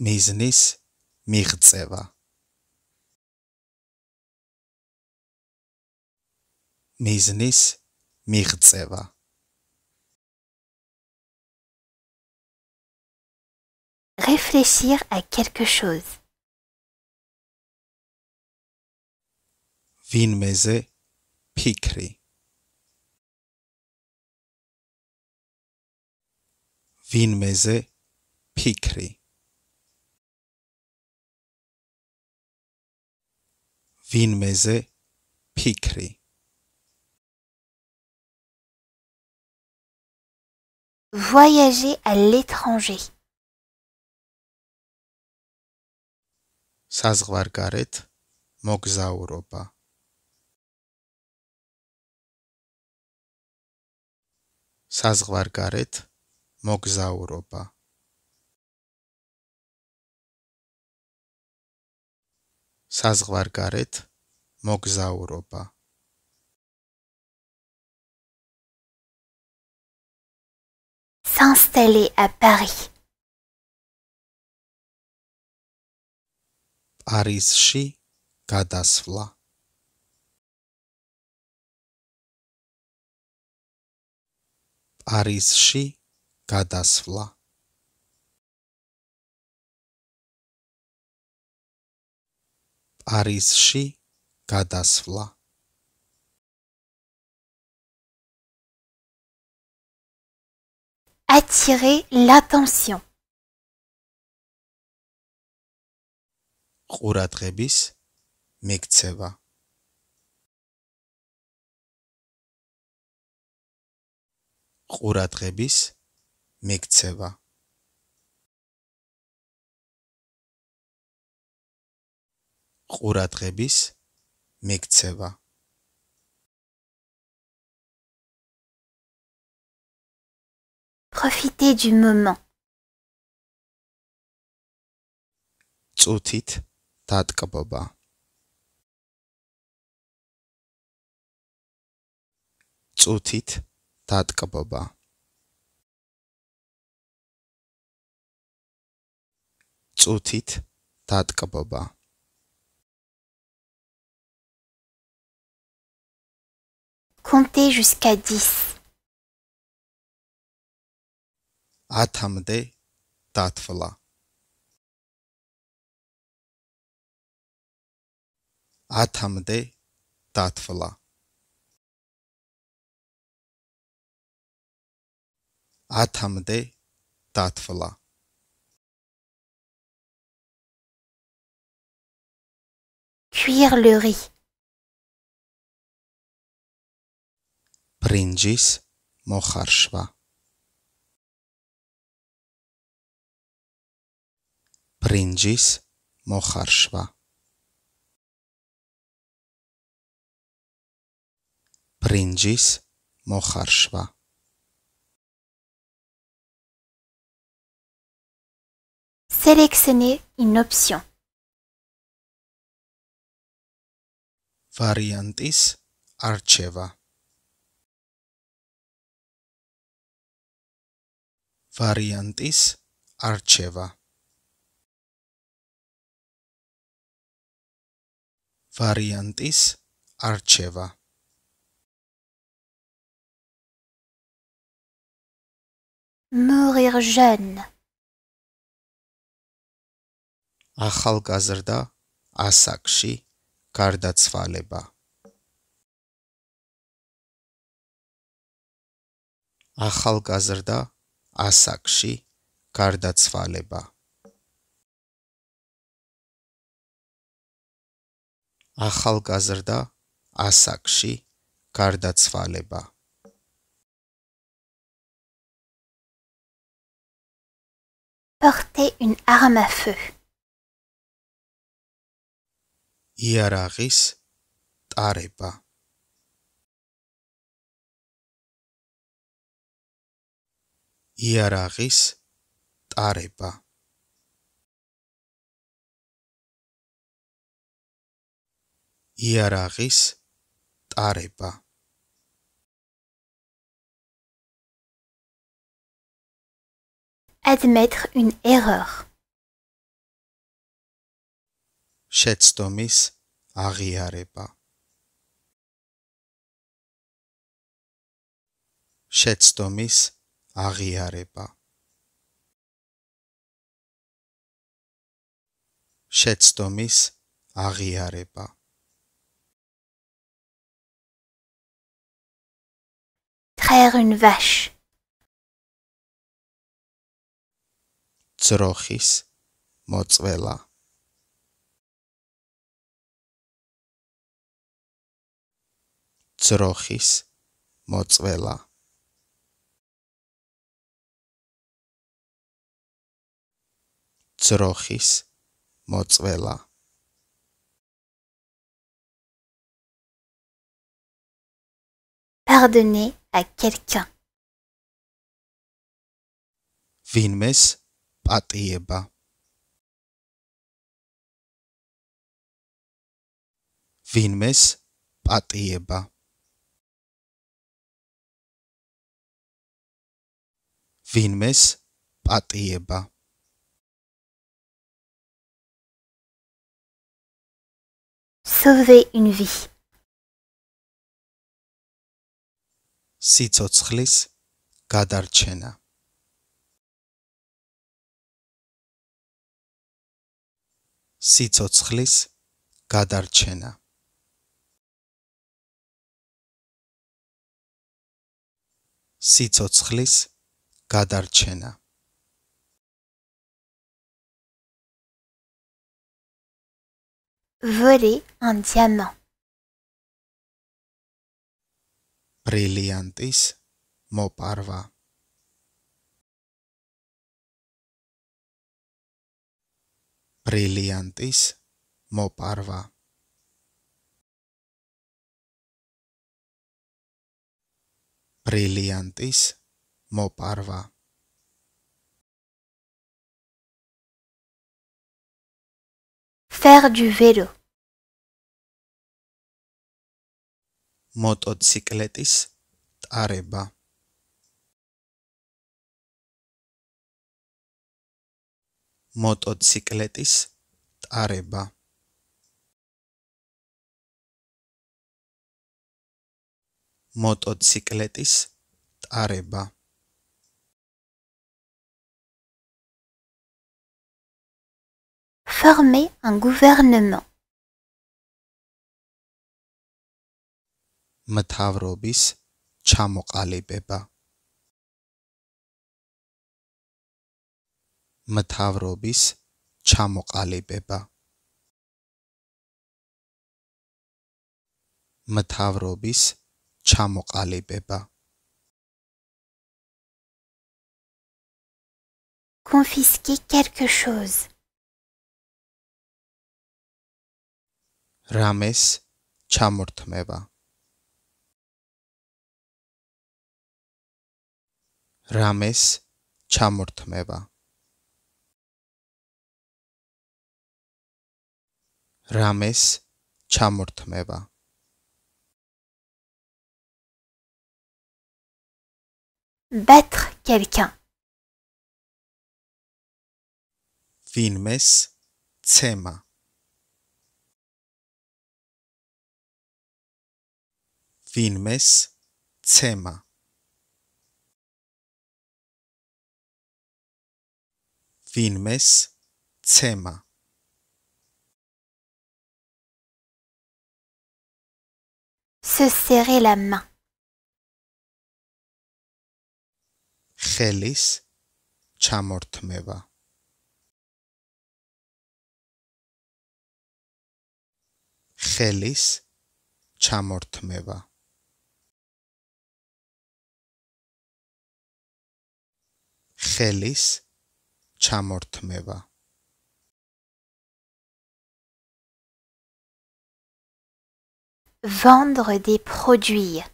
Niznis Mirtseva. Niznis Mirtseva. réfléchir à quelque chose. vin pikri. Vinmeze pikri. Vinmeze Picri Voyager à l'étranger. საზღვარგარეთ მოგზაურობა საზღვარგარეთ მოგზაურობა საზღვარგარეთ მოგზაურობა S'installer à Paris. Aris Chi, Kadasla. Aris Chi, Kadasla. Chi, Attirer l'attention. ყურადღების მიქცევა ყურადღების მიქცევა ყურადღების მიქცევა profiter du moment წუთით Tatka baba ba Tatka Baba kaba Tatka Baba comptez jusqu'à dix Athamde de 10-მდე დათვლა ათამდე დათვლა cuire le riz brinjis mocharshva brinjis mocharshva Pringis Moharșva Sélectionnez une option. Variantis Arceva Variantis Arceva Variantis Arceva Mourir jeune. ახალგაზრდა ასაკში გარდაცვალება. ახალგაზრდა ასაკში გარდაცვალება. ახალგაზრდა ასაკში გარდაცვალება. porter une arme à feu. Iaragis tarepa. Iaragis tarepa. Iaragis tarepa. tarepa. admettre une erreur. Schätzt Stomis ariarepa._ pas. Schätzt ariarepa. pas. ariarepa._ Traire une vache. crochis mozzarella crocheis mozzarella crocheis mozzarella Ardenner à quelqu'un პატიება ვინმეს პატიება ვინმეს პატიება sauver une vie სიцоცხლის გადარჩენა სიцоცხლის გადარჩენა სიцоცხლის გადარჩენა ვოლი ან დიამო ბრილიანტის მოპარვა Πριλιαντί Μο παρβα. μοπάρβα. Μο παρβα. Φέρει του мотоциклетис тареба мотоциклетис тареба former un gouvernement მთავრობის ჩამოყალიბება მთავრობის ჩამოყალიბება მთავრობის ჩამოყალიბება confisquer quelque chose rames ჩამორთმება რამეს ჩამორთმება ռամես չամորթմեվա Battre quelqu'un. Filmes tsema. Filmes tsema. Filmes tsema. se serrer la main. ხელის ჩამორთმევა ხელის ჩამორთმევა ხელის ჩამორთმევა Vendre des produits.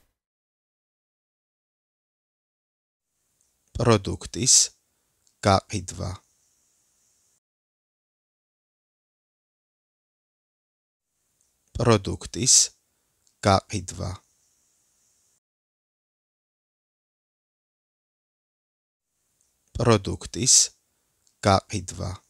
Productis ka2 Productis ka2 Productis ka2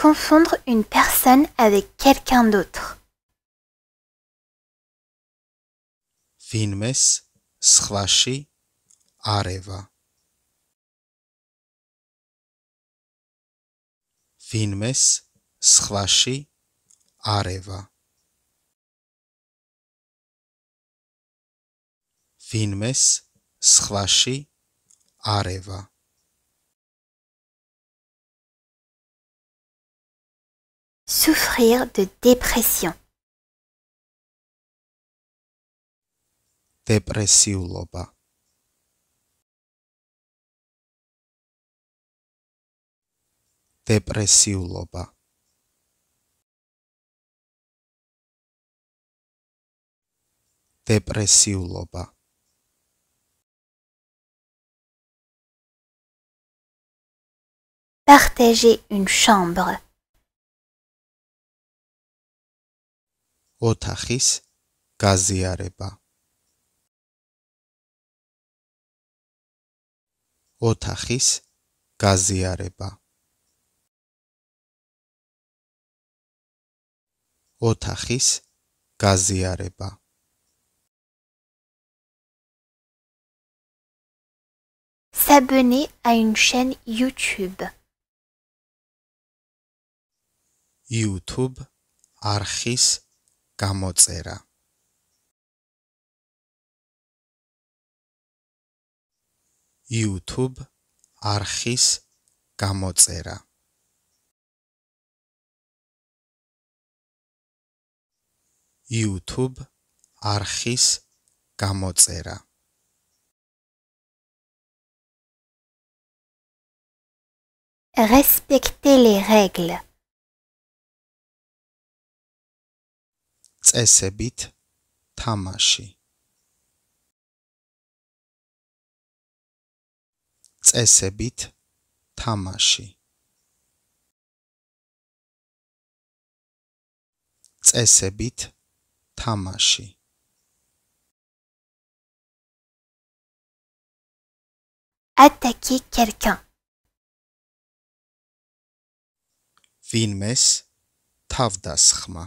confondre une personne avec quelqu'un d'autre. Finmes svashi areva. Finmes svashi areva. Finmes svashi areva. Souffrir de dépression. Depresiuloba. Depresiuloba. l'opa. Partager une chambre. ოთახის გაზიარება ოთახის გაზიარება ოთახის გაზიარება S'abonner à une chaîne YouTube. YouTube Archis გამოწერა YouTube არხის გამოწერა YouTube არხის გამოწერა Respecter les règles წესებით თამაში წესებით თამაში წესებით თამაში attaquer quelqu'un ვინმეს თავდასხმა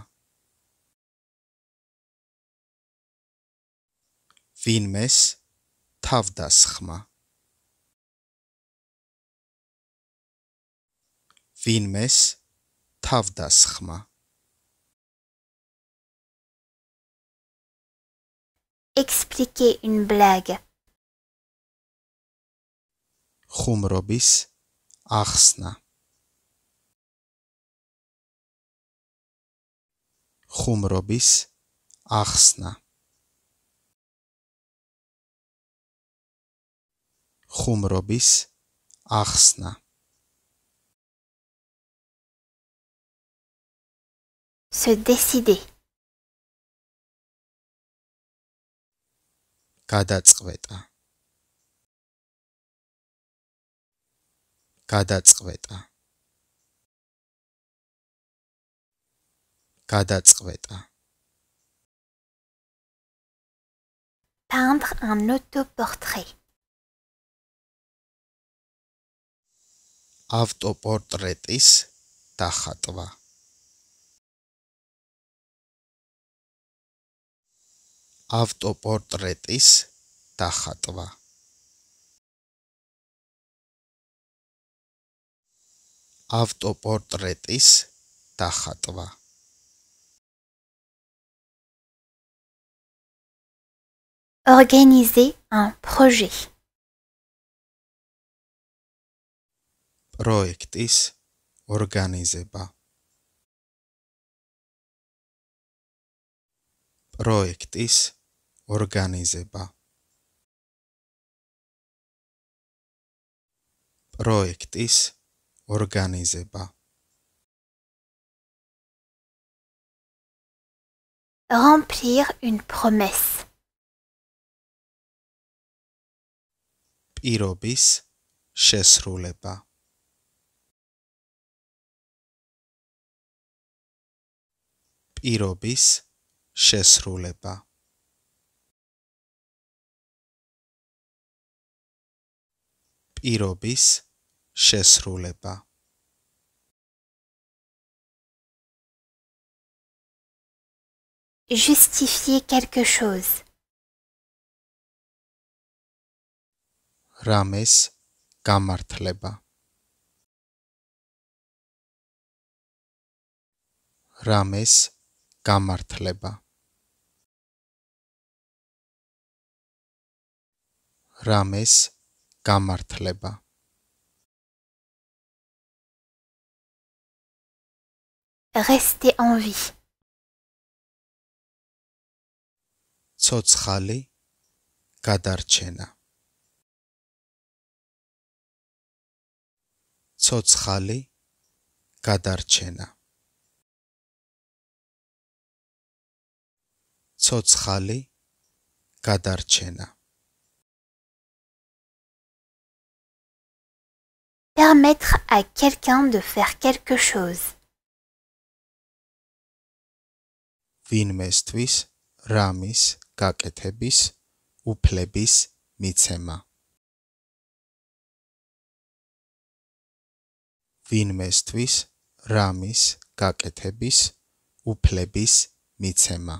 ვინმეს თავდასხმა ვინმეს თავდასხმა expliquer une blague ხუმრობის ახსნა ხუმრობის ახსნა ხუმრობის ახსნა se décider გადაწყვეტა გადაწყვეტა გადაწყვეტა peindre un autoportrait Autoportrait is Tahatova. Autoportrait is Tahatova. Autoportrait Organisez un projet. პროექტის ორგანიზება პროექტის ორგანიზება პროექტის ორგანიზება remplir une promesse პირობის შესრულება პირობის შესრულება პირობის შესრულება justifier quelque chose რამეს გამართლება რამეს გამართლება რამეს გამართლება rester en vie ცოცხალი გადარჩენა ცოცხალი გადარჩენა ცოცხალი გადარჩენა permettre à quelqu'un de faire quelque chose ვინმესთვის რამის გაკეთების უფლების მიცემა ვინმესთვის რამის გაკეთების უფლების მიცემა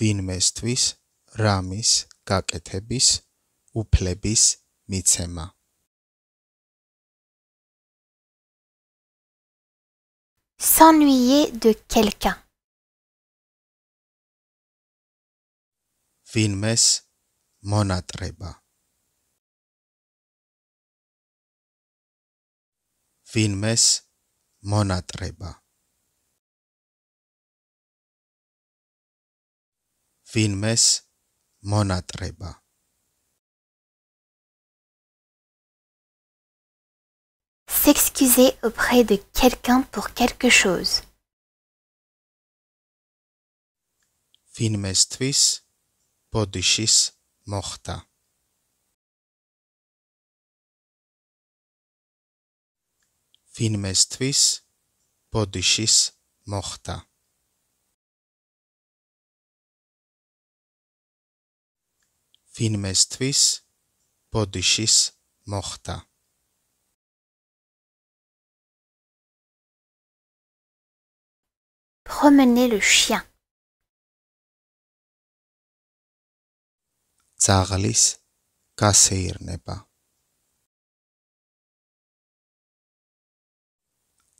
ვინმესთვის რამის გაკეთების უფლების მიცემა s'ennuyer de quelqu'un ვინმეს მონატრება ვინმეს მონატრება Finmes monatreba S'excuser auprès de quelqu'un pour quelque chose. Filmestvis morta mohta. mestris Podichis Morta. ვინმესთვის ბოდიშის მოხდა promener le chien ზაღლის გასეირნება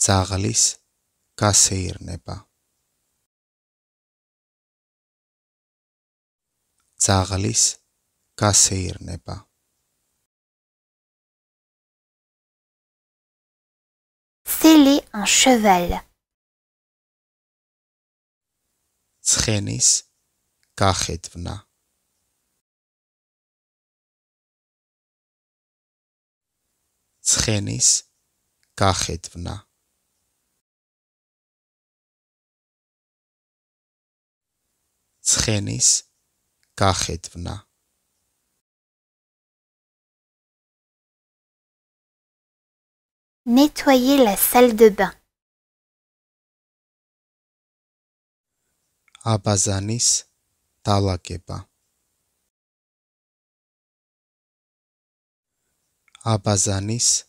ზაღლის გასეირნება ზაღლის გასეირნება Seller un cheval ცხენის გახედვნა ცხენის გახედვნა ცხენის გახედვნა Nettoyer la salle de bain. Abazanis talakeba. Abazanis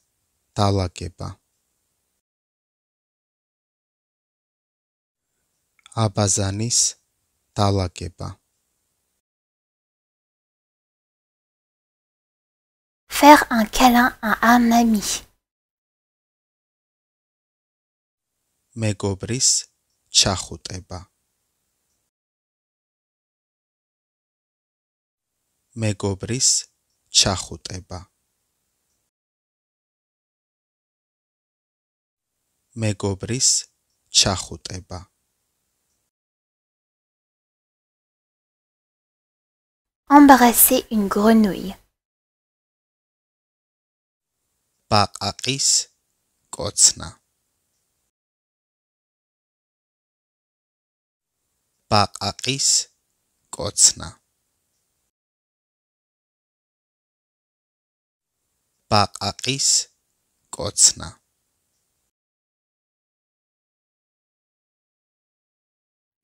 talakeba. Abazanis talakeba. Faire un câlin à un ami. მეგობრის ჩახუტება მეგობრის ჩახუტება მეგობრის ჩახუტება embarrasser une grenouille ბაყაყის კოცნა Bakakis Kotsna Bakakis Kotsna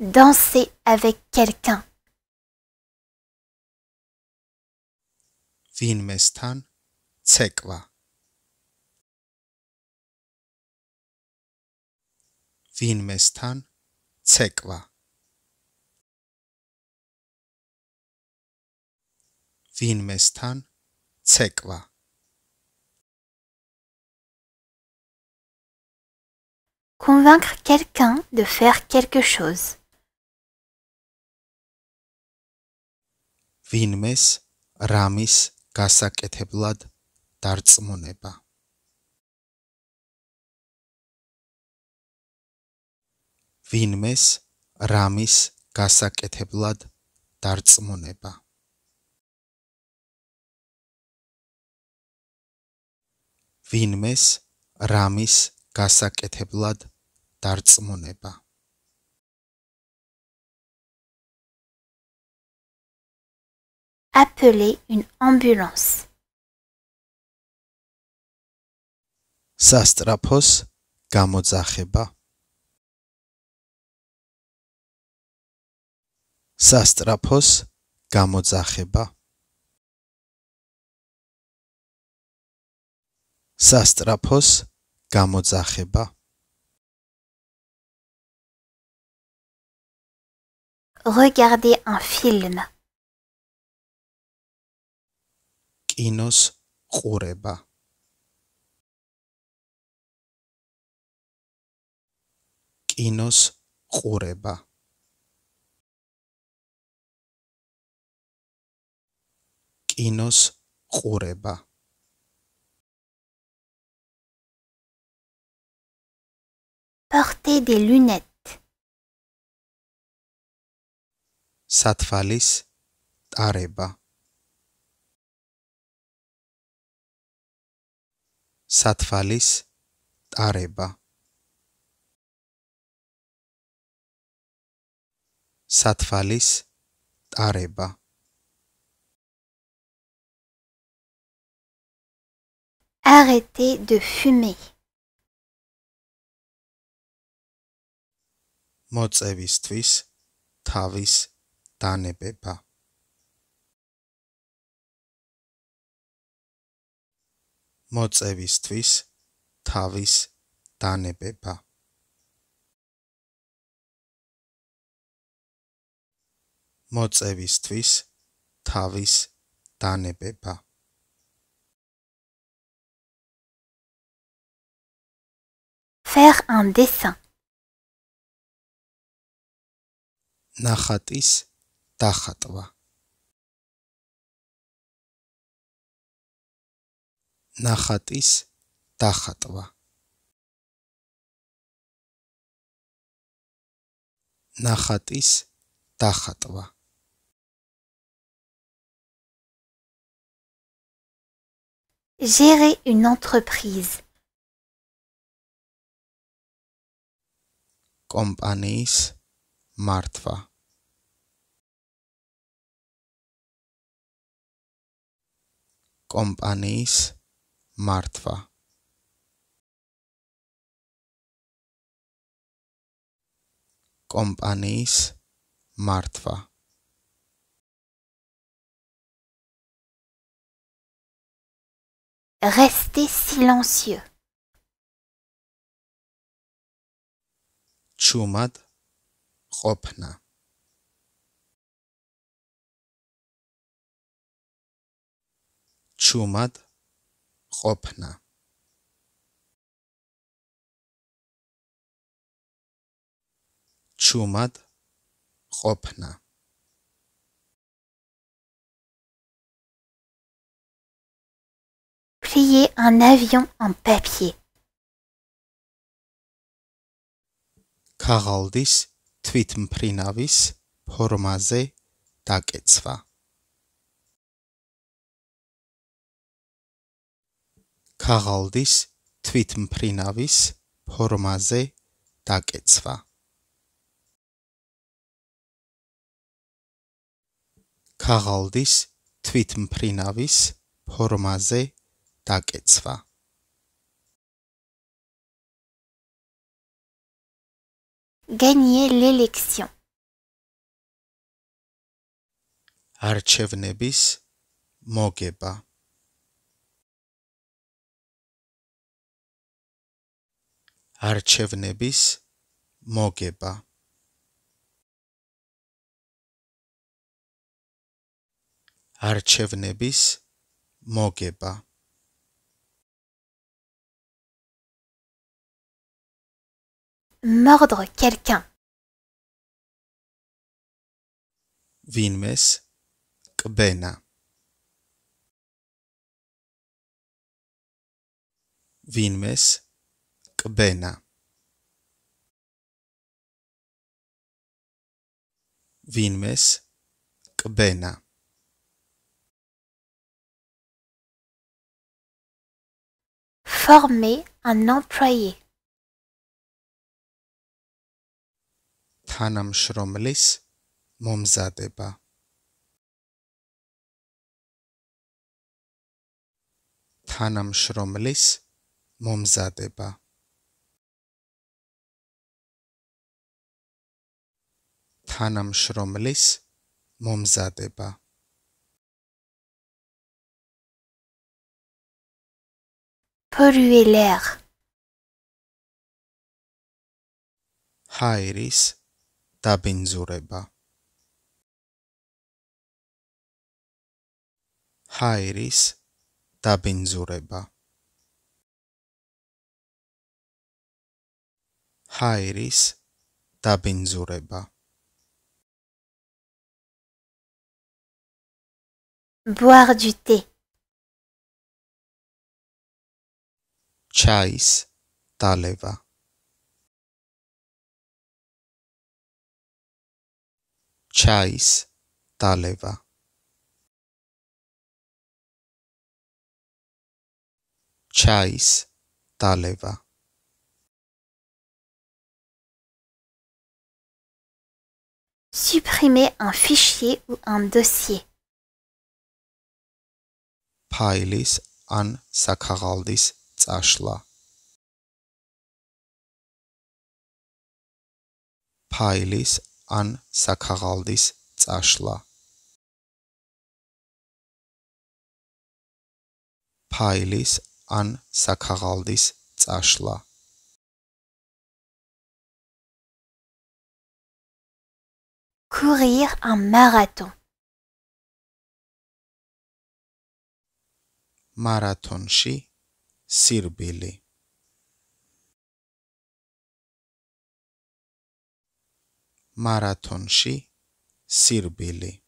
Danser avec quelqu'un Finmestan Tsekva Finmestan Tsekva ვინმესთან ცეკვა convaincre quelqu'un de faire quelque chose ვინმეს რამის გასაკეთებლად დარწმუნება ვინმეს რამის გასაკეთებლად დარწმუნება ვინმეს რამის გასაკეთებლად დარწმუნება. appeler une ambulance sastrapos gamozakheba sastrapos gamozakheba სასტრაფოს გამოძახება Regardez un film. კინოს ყურება. კინოს ყურება. კინოს ყურება. Porter des lunettes. Satfalis Tareba Satfalis Tareba Satfalis Tareba Arrêtez de fumer. მოწევისთვის თავის დანებება მოწევისთვის თავის დანებება მოწევისთვის თავის დანებება faire un dessin Nachatis Tahatova. Nachatis Tahatova. Nachatis Tahatova. J'ai une entreprise. Compagnie. Martva. kompaniis Martva Kompaniis Martva Restez silencieux. Chumad Ropna. ჩუმად ყოფნა ჩუმად ყოფნა plier un avion en papier ქაღალდის თვითმფრინავის ფორმაზე დაკეცვა ქაღალდის თვითმფრინავის ფორმაზე დაკეცვა. ქაღალდის თვითმფრინავის ფორმაზე დაკეცვა. gagner l'élection არჩევნების მოგება Archevnebis, mogeba. Archevnebis, mogeba. Mordre quelqu'un. Vimmes, qbena vinmes qbena un employé thanam shromlis momzadeba thanam shromlis momzadeba თანამშრომლის მომზადება პრუელერ ჰაირის დაბინძურება ჰაირის დაბინძურება ჰაირის დაბინძურება Boire du thé. Chais Taleva. Chais Taleva. Chais Taleva. Supprimer un fichier ou un dossier. ფაილის ან საქაღალდის წაშლა ფაილის ან საქაღალდის წაშლა ფაილის ან საქაღალდის წაშლა courir un marathon marathonshi sirbili. marathonshi sirbili.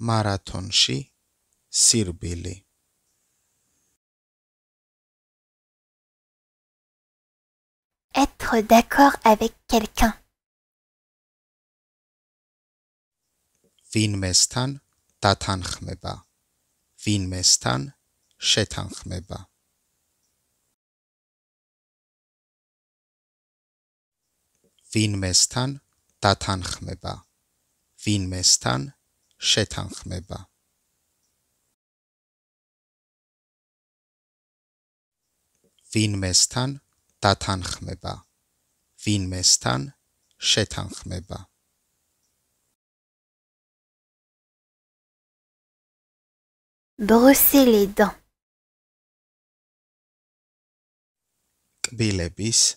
marathonshi sirbili. Être d'accord avec quelqu'un. ვინმესთან დათანხმება ვინმესთან შეთანხმება ვინმესთან დათანხმება ვინმესთან შეთანხმება ვინმესთან დათანხმება ვინმესთან შეთანხმება Brosser les dents. Bilebis bis,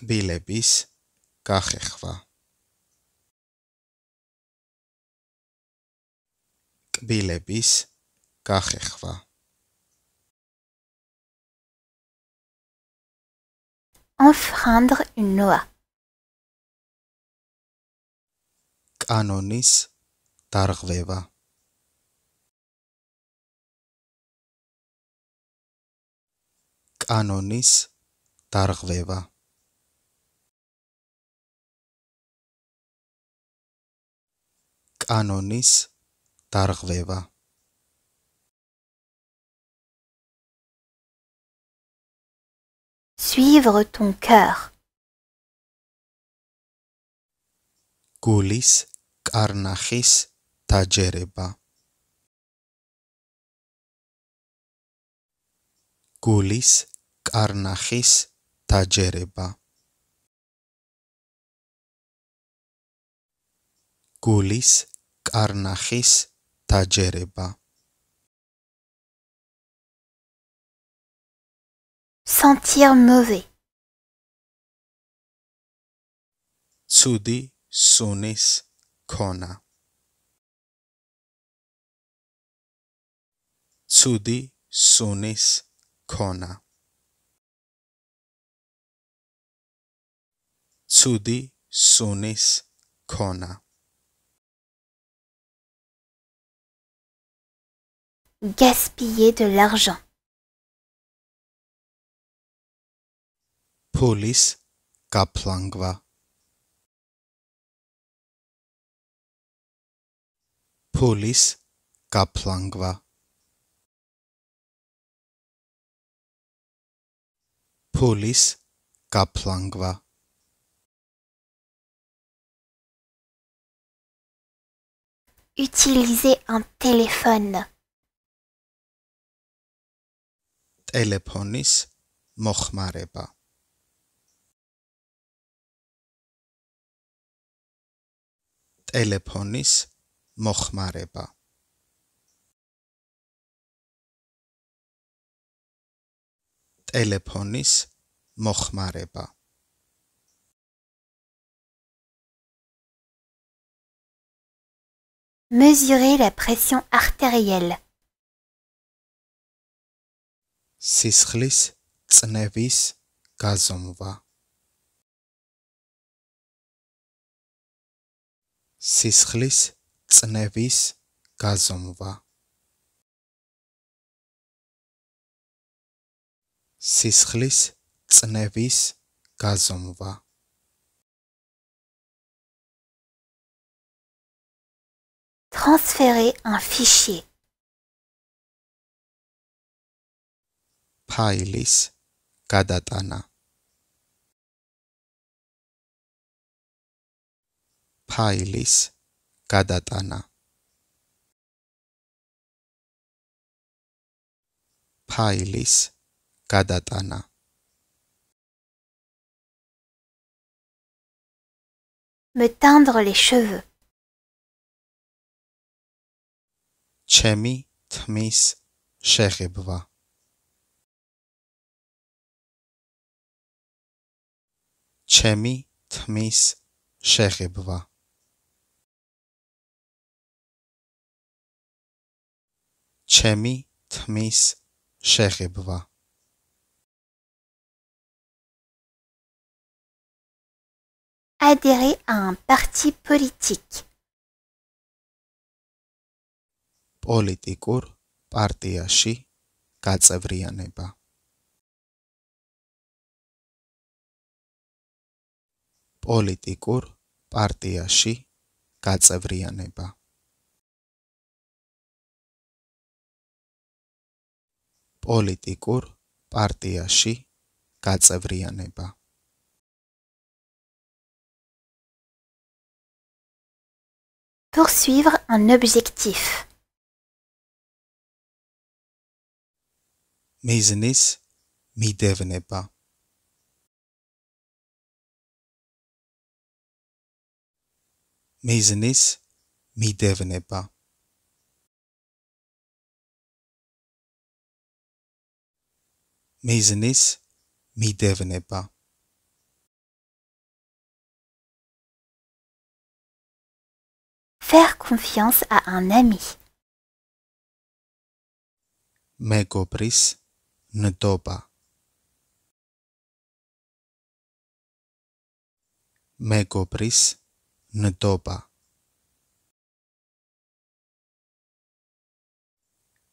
Bilebis kachechva. bis kachechva. Enfreindre une loi. კანონის დარღვევა კანონის დარღვევა კანონის დარღვევა suivre ton cœur coulisse კარნახის დაჯერება გულის კარნახის დაჯერება გულის კარნახის დაჯერება sentir mauvais ცუდი სუნის corner. To the Sunnis corner. To the Gaspiller de l'argent. Polis Kaplangwa. ფულის გაფლანგვა ფულის გაფლანგვა utiliser un téléphone ტელეფონის მოხმარება ტელეფონის mochmareba. Mesurer la pression artérielle. წნევის გაზომვა სისხლის წნევის გაზომვა transférer un fichier ფაილის გადატანა ფაილის Kadatana. Pailis Kadatana. Me teindre les cheveux. Chemi Tmis Sheribva. Chemi Tmis Sheribva. ჩემი თმის შეხება adhérer à un parti politique პოლიტიკურ პარტიაში გაწევრიანება პოლიტიკურ პარტიაში გაწევრიანება All était court, Poursuivre un objectif Mais nice m'y devenait pas Mais m'y pas. Mezenis m'y devenait pas. Faire confiance à un ami. ne pas. Mais Megopris ne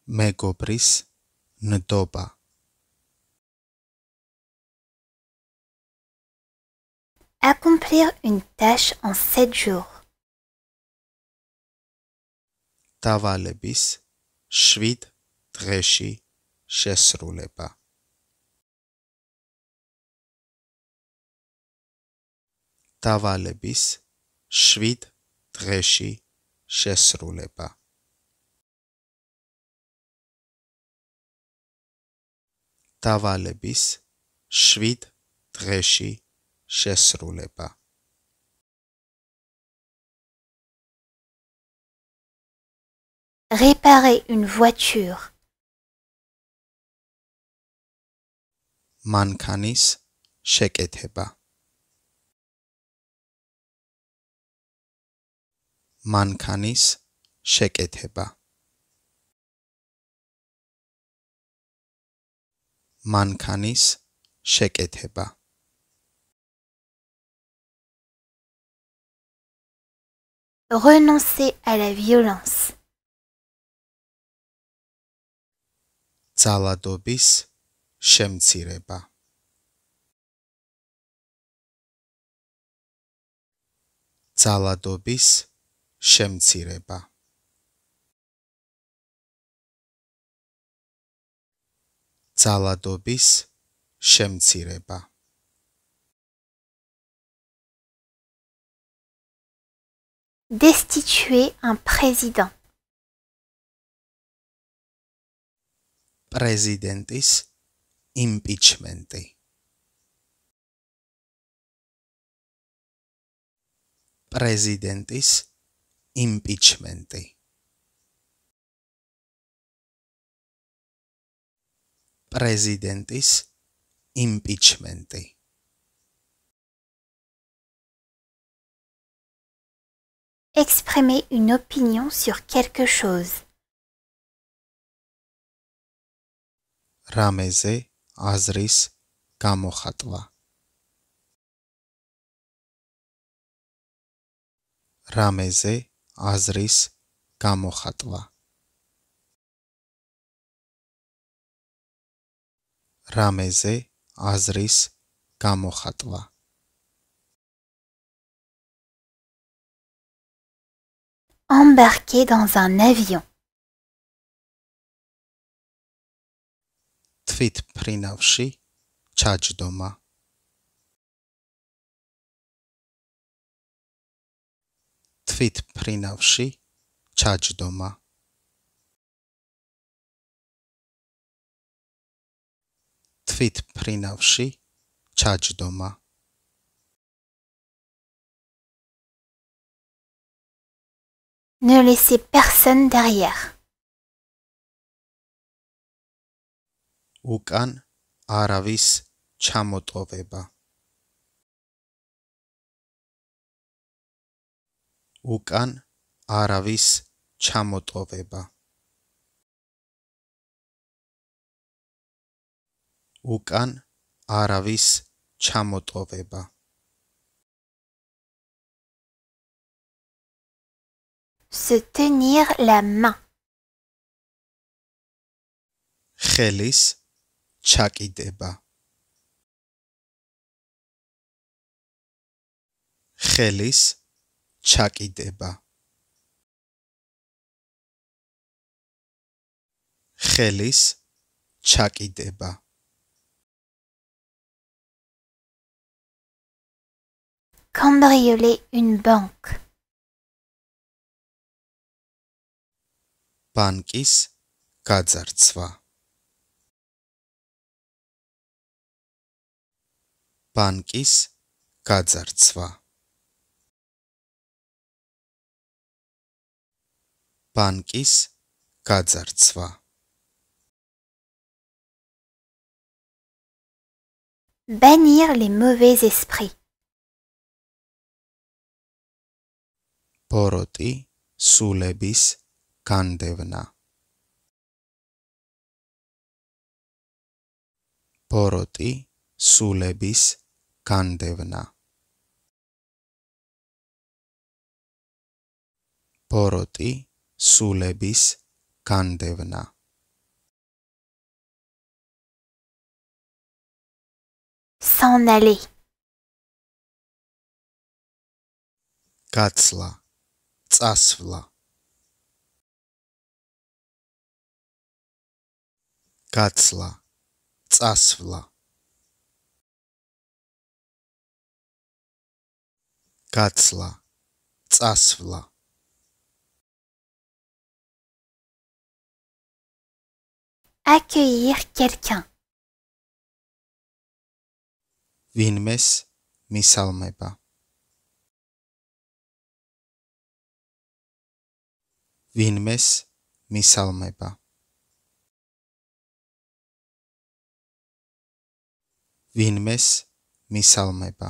Megopris pas. Accomplir une tâche en sept jours. Tavalebis, shvit, Treshi, Shesrulepa. Tavalebis, shvit, Treshi, Shesrulepa. bis, shvit, Treshi, შესრულება Réparer une voiture. Mankanis sheketeba. Mankanis sheketeba. Mankanis sheketeba. Man renoncer à la violence. Zaladobis Shemtsireba Tsaladobis Shemtsireba Zaladobis Shemtsireba destituer un président. Presidentis impeachmenti. Presidentis impeachmenti. Presidentis impeachmenti. exprimer une opinion sur quelque chose. Rameze Azris Kamochatva Rameze Azris Kamochatva Rameze Azris kamohatva. embarqué dans un avion. Tweet prinavshi, charge doma. Tweet prinavši charge doma. Tweet prinavši charge doma. Ne laissez personne derrière. უკან არავის ჩამოტოვება უკან არავის ჩამოტოვება უკან არავის ჩამოტოვება se tenir la main. Chélis chakideba. Deba. chakideba. chakideba. Cambrioler une banque. Pankis Kazar Pankis Kazar Pankis Kazar Bannir les mauvais esprits Poroti განდევნა პოროტი სულების განდევნა პოროტი სულების განდევნა s'en aller გაცლა წასვლა გაცლა წასვლა გაცლა წასვლა accueillir quelqu'un ვინმეს მისალმება ვინმეს მისალმება ვინმეს მისალმება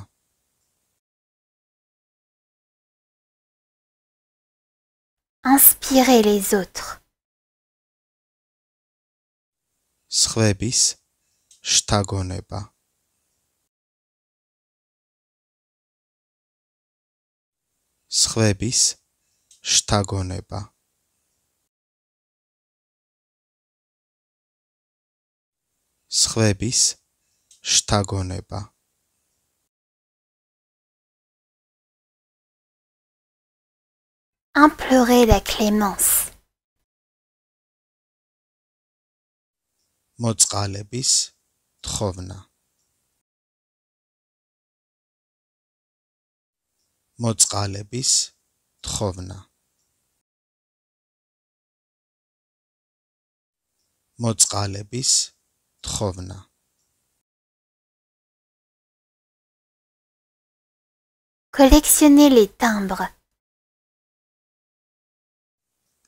ინსპირე ლეს ოთრს ხვების შთაგონება ხვების შთაგონება ხვების შთაგონება შთაგონება implorer la clémence მოწყალების თხოვნა მოწყალების თხოვნა მოწყალების თხოვნა Collectionner les timbres.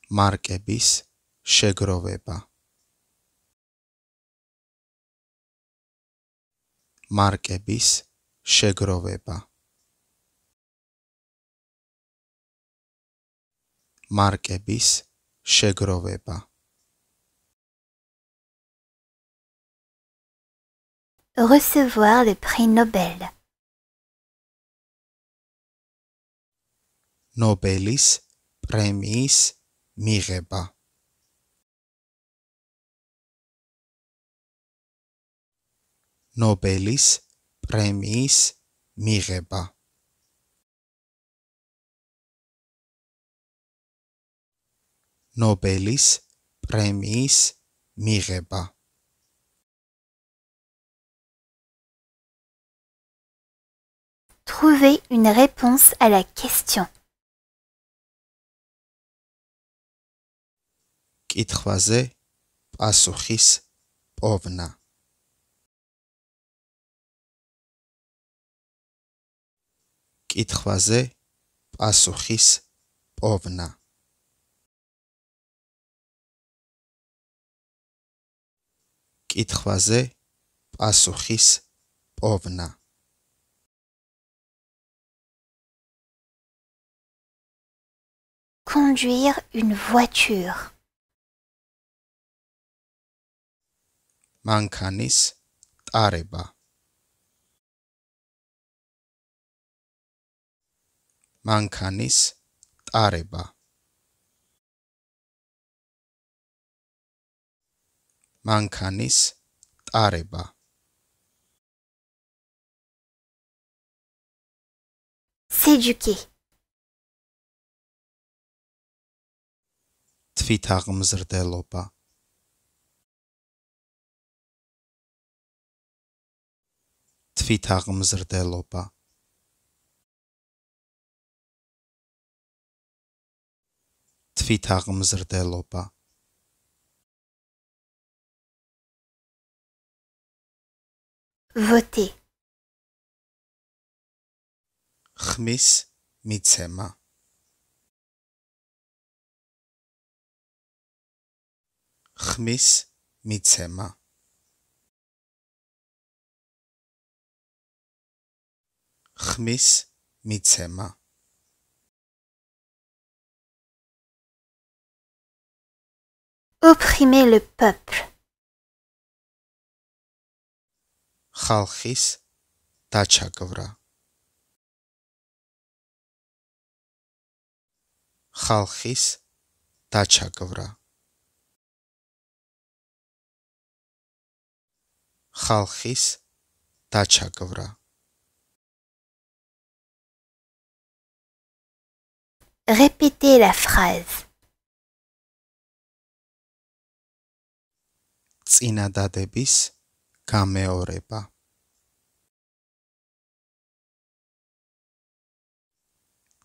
Marquebis Grovepa. Marquebis Chegroveba. Marquebis Chegroveba. Recevoir le prix Nobel. Nobelis prémis mireba. Nobelis prémis mireba. Nobelis mireba. Trouvez une réponse à la question. Qui pas souris, pauv'na. Qui pas souris, Qui pas souris, Conduire une voiture მანქანის ტარება მანქანის ტარება მანქანის ტარება სეჯუკი თვითაღმზრდელობა თვითაღმზრდელობა თვითაღმზრდელობა ვოტი ხმის მიცემა ხმის მიცემა ხმის მიცემა opprimer le peuple ხალხის დაჩაგვრა ხალხის დაჩაგვრა ხალხის დაჩაგვრა Répétez la phrase. წინადადების გამეორება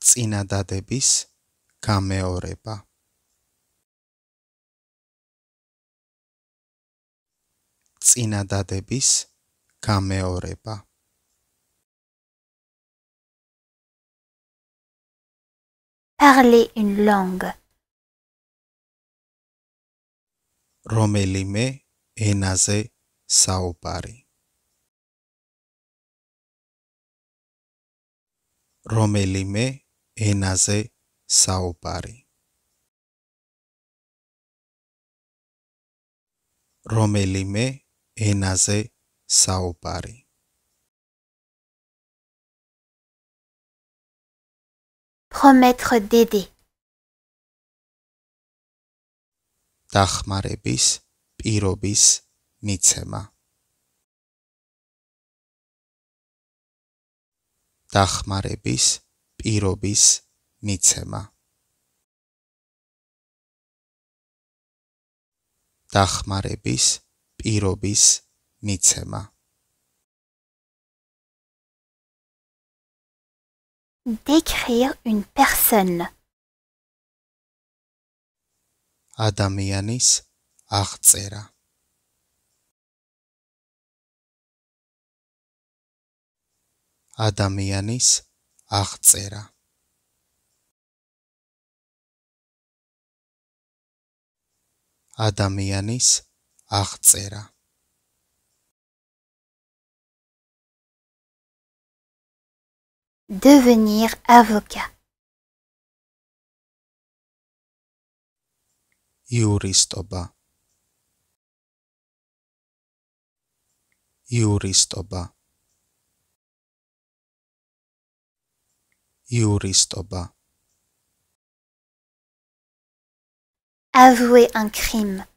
წინადადების გამეორება წინადადების გამეორება parler une langue. Romelime enaze saopari. Romelime enaze saopari. Romelime enaze saopari. ხომეთრ დედი დახმარების პირობის მიცემა დახმარების პირობის მიცემა დახმარების პირობის მიცემა décrire une personne ადამიანის აღწერა ადამიანის აღწერა ადამიანის აღწერა devenir avocat. Juristoba. Juristoba. Juristoba. Avouer un crime.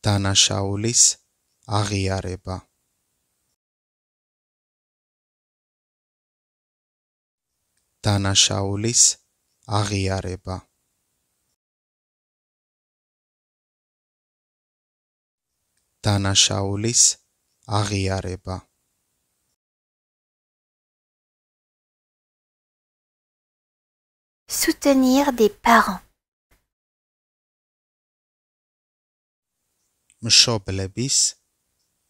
Tanashaulis Ariareba. დანაშაულის აღიარება დანაშაულის აღიარება soutenir des parents მშობლების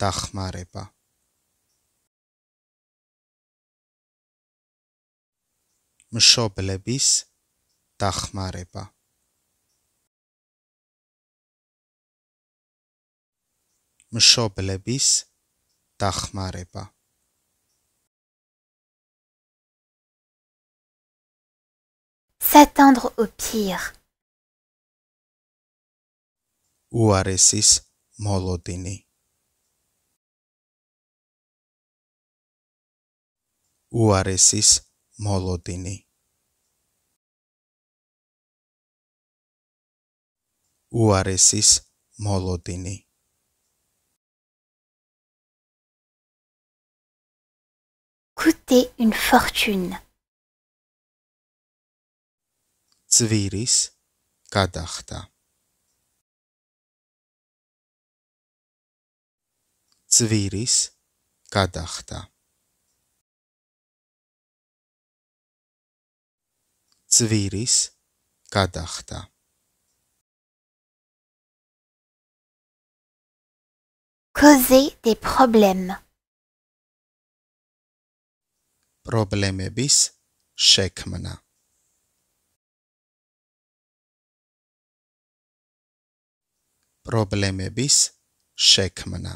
დახმარება მშობლების დახმარება მშობლების დახმარება s'attendre au pire uaresis molodini uaresis молодини. Уаресис молодини. Coûter une fortune. Цвирис гадахта. Цвирис гадахта. ძვირის გადახდა causer des problèmes პრობლემების შექმნა პრობლემების შექმნა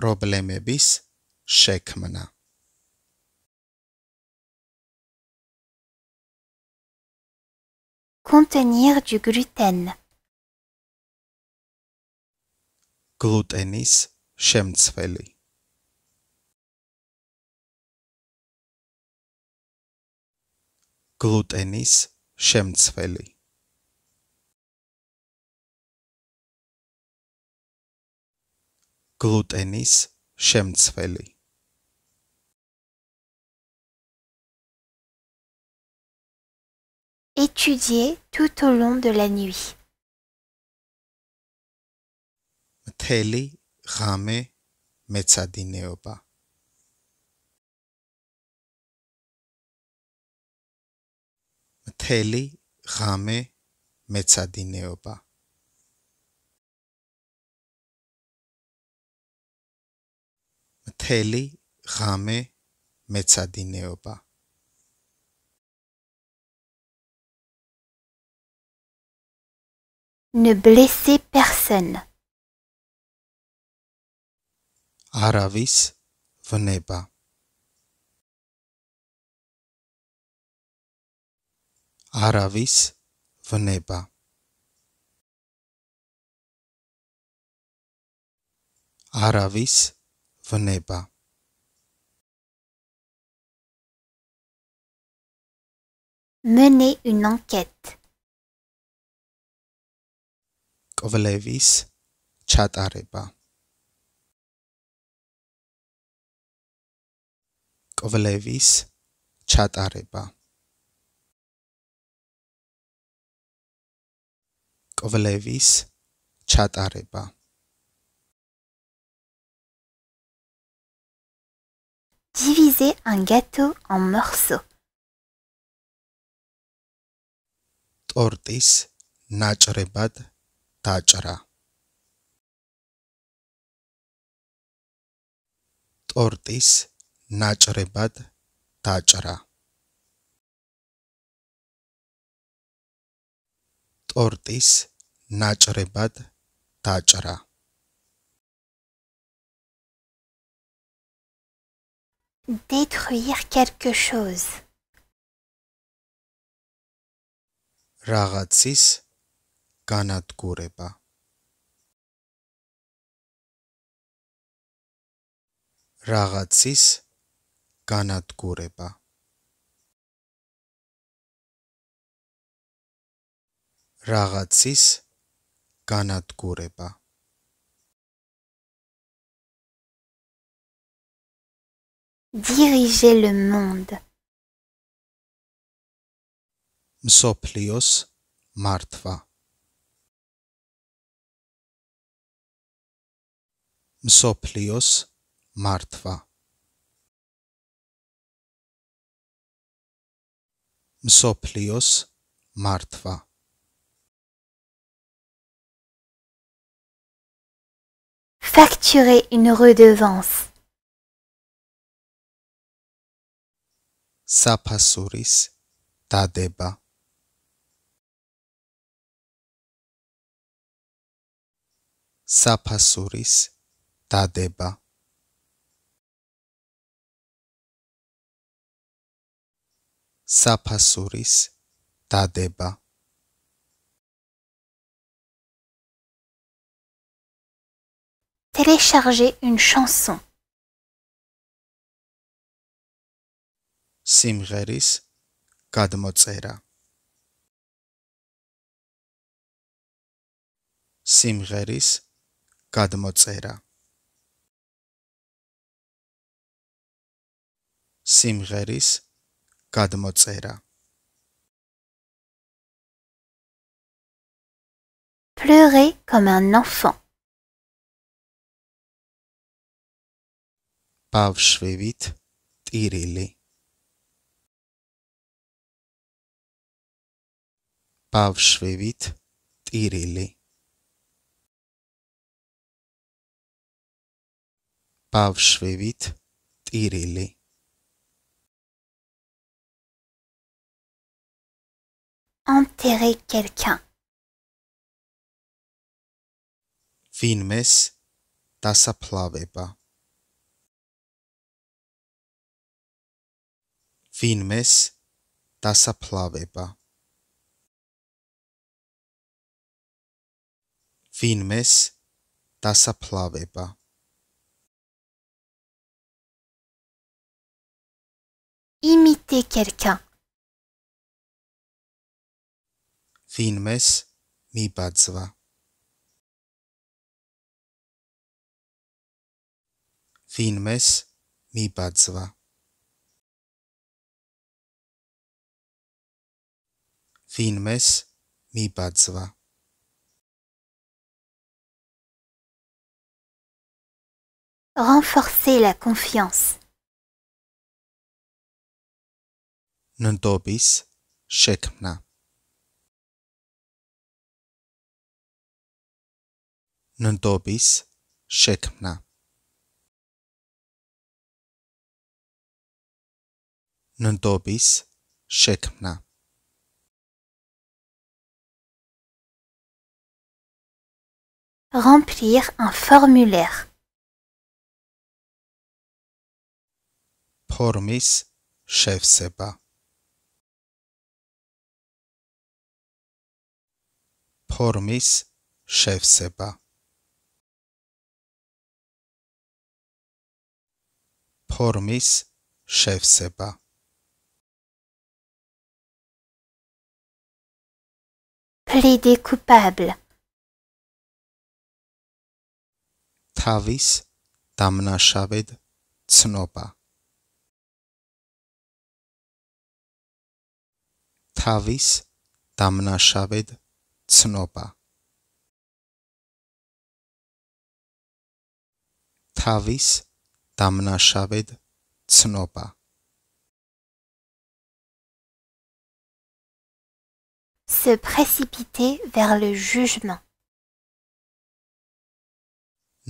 პრობლემების შექმნა chaque Contenir du gluten. Glutenis shemtsveli. Glutenis shemtsveli. Glutenis shemtsveli. étudier tout au long de la nuit. Mteli Rame Metsadineoba Mateli Rame Metsadineoba Mateli Rame Metsadineoba Ne blessez personne. Aravis veneba. Aravis veneba. Aravis veneba. Mener une enquête. Qovlevis Chatarepa Covalevis Chatarepa. Qovlevis chatareba Diviser un gâteau en morceaux Tortis დაჭრა ტორტის ნაჭრებად დაჭრა ტორტის ნაჭრებად დაჭრა détruire quelque chose რაღაცის განადგურება რაღაცის განადგურება რაღაცის განადგურება diriger le monde მსოფლიოს მართვა Msoplios Martva. Msoplios Martva. Facturer une redevance. Sapasuris Tadeba. Sapasuris დადება საფასურის დადება télécharger une chanson სიმღერის გადმოწერა სიმღერის გადმოწერა სიმღერის Kadmozera Pleurer comme un enfant. Bavshvivit tirili. Bavshvivit tirili. Bavshvivit tirili. enterrer quelqu'un. Finmes tasa plaveba. Finmes tasa plaveba. Finmes tasaplaveba pas. Imiter quelqu'un. Fin mes mi badzwa. Fin mes mi badzwa. Fin mes mi badzwa. Renforcer la confiance. Nundobis, shekna. nëntopis shekmna. Nëntopis shekmna. Remplir un formulaire. Formis chef sepa. Formis chef sepa. ფორმის შევსება Plaider coupable თავის დამნაშავედ ცნობა თავის დამნაშავედ ცნობა თავის დამნაშავედ ცნობა Tamna Tsnopa. Se précipiter vers le jugement.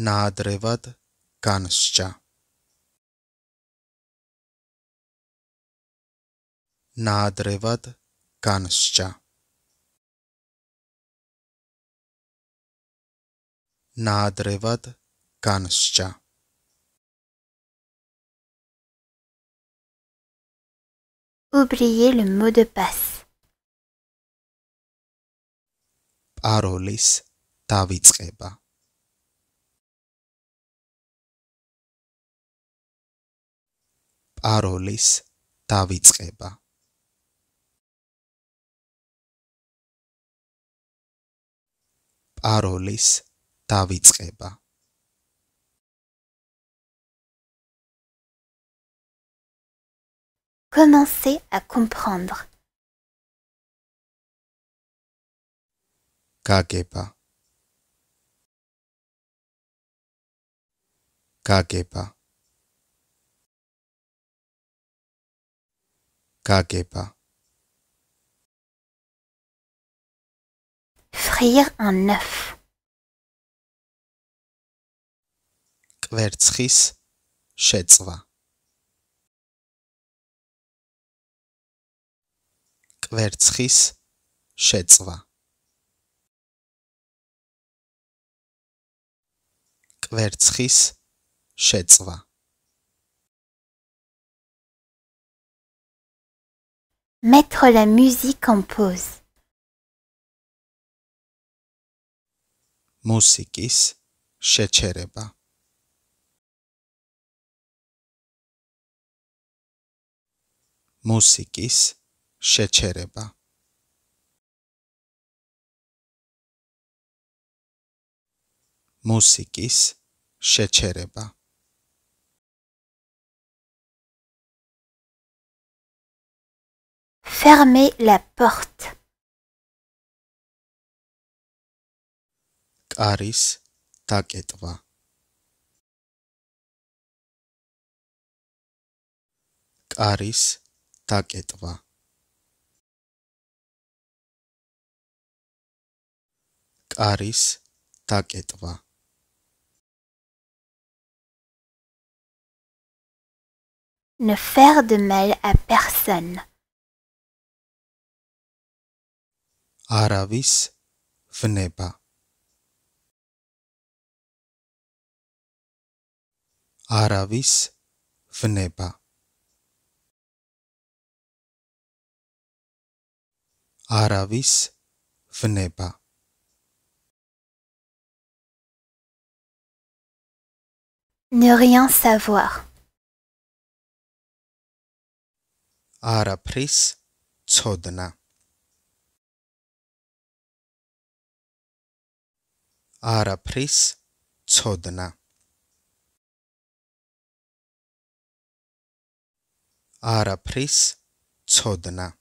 Nadrevad Kanscha. Nadrevad Kanscha. Nadrevad Kanscha. Oubliez le mot de passe. Parolis დავიწყება პაროლის დავიწყება პაროლის დავიწყება commencer à comprendre. Kakepa. Kakepa. Kakepa. Frire un œuf. კვერცხის შეწვა კვერცხის შეწვა კვერცხის შეწვა mettre la musique en pause მუსიკის შეჩერება მუსიკის შეჩერება მუსიკის შეჩერება Fermez la porte. Karis taketva. Karis taketva. Aris დაკეტვა Ne faire de mal à personne. Aravis Vneba. Aravis Vneba. Aravis Vneba. Ne rien savoir. arapris Tsodna arapris Tsodna arapris Tsodna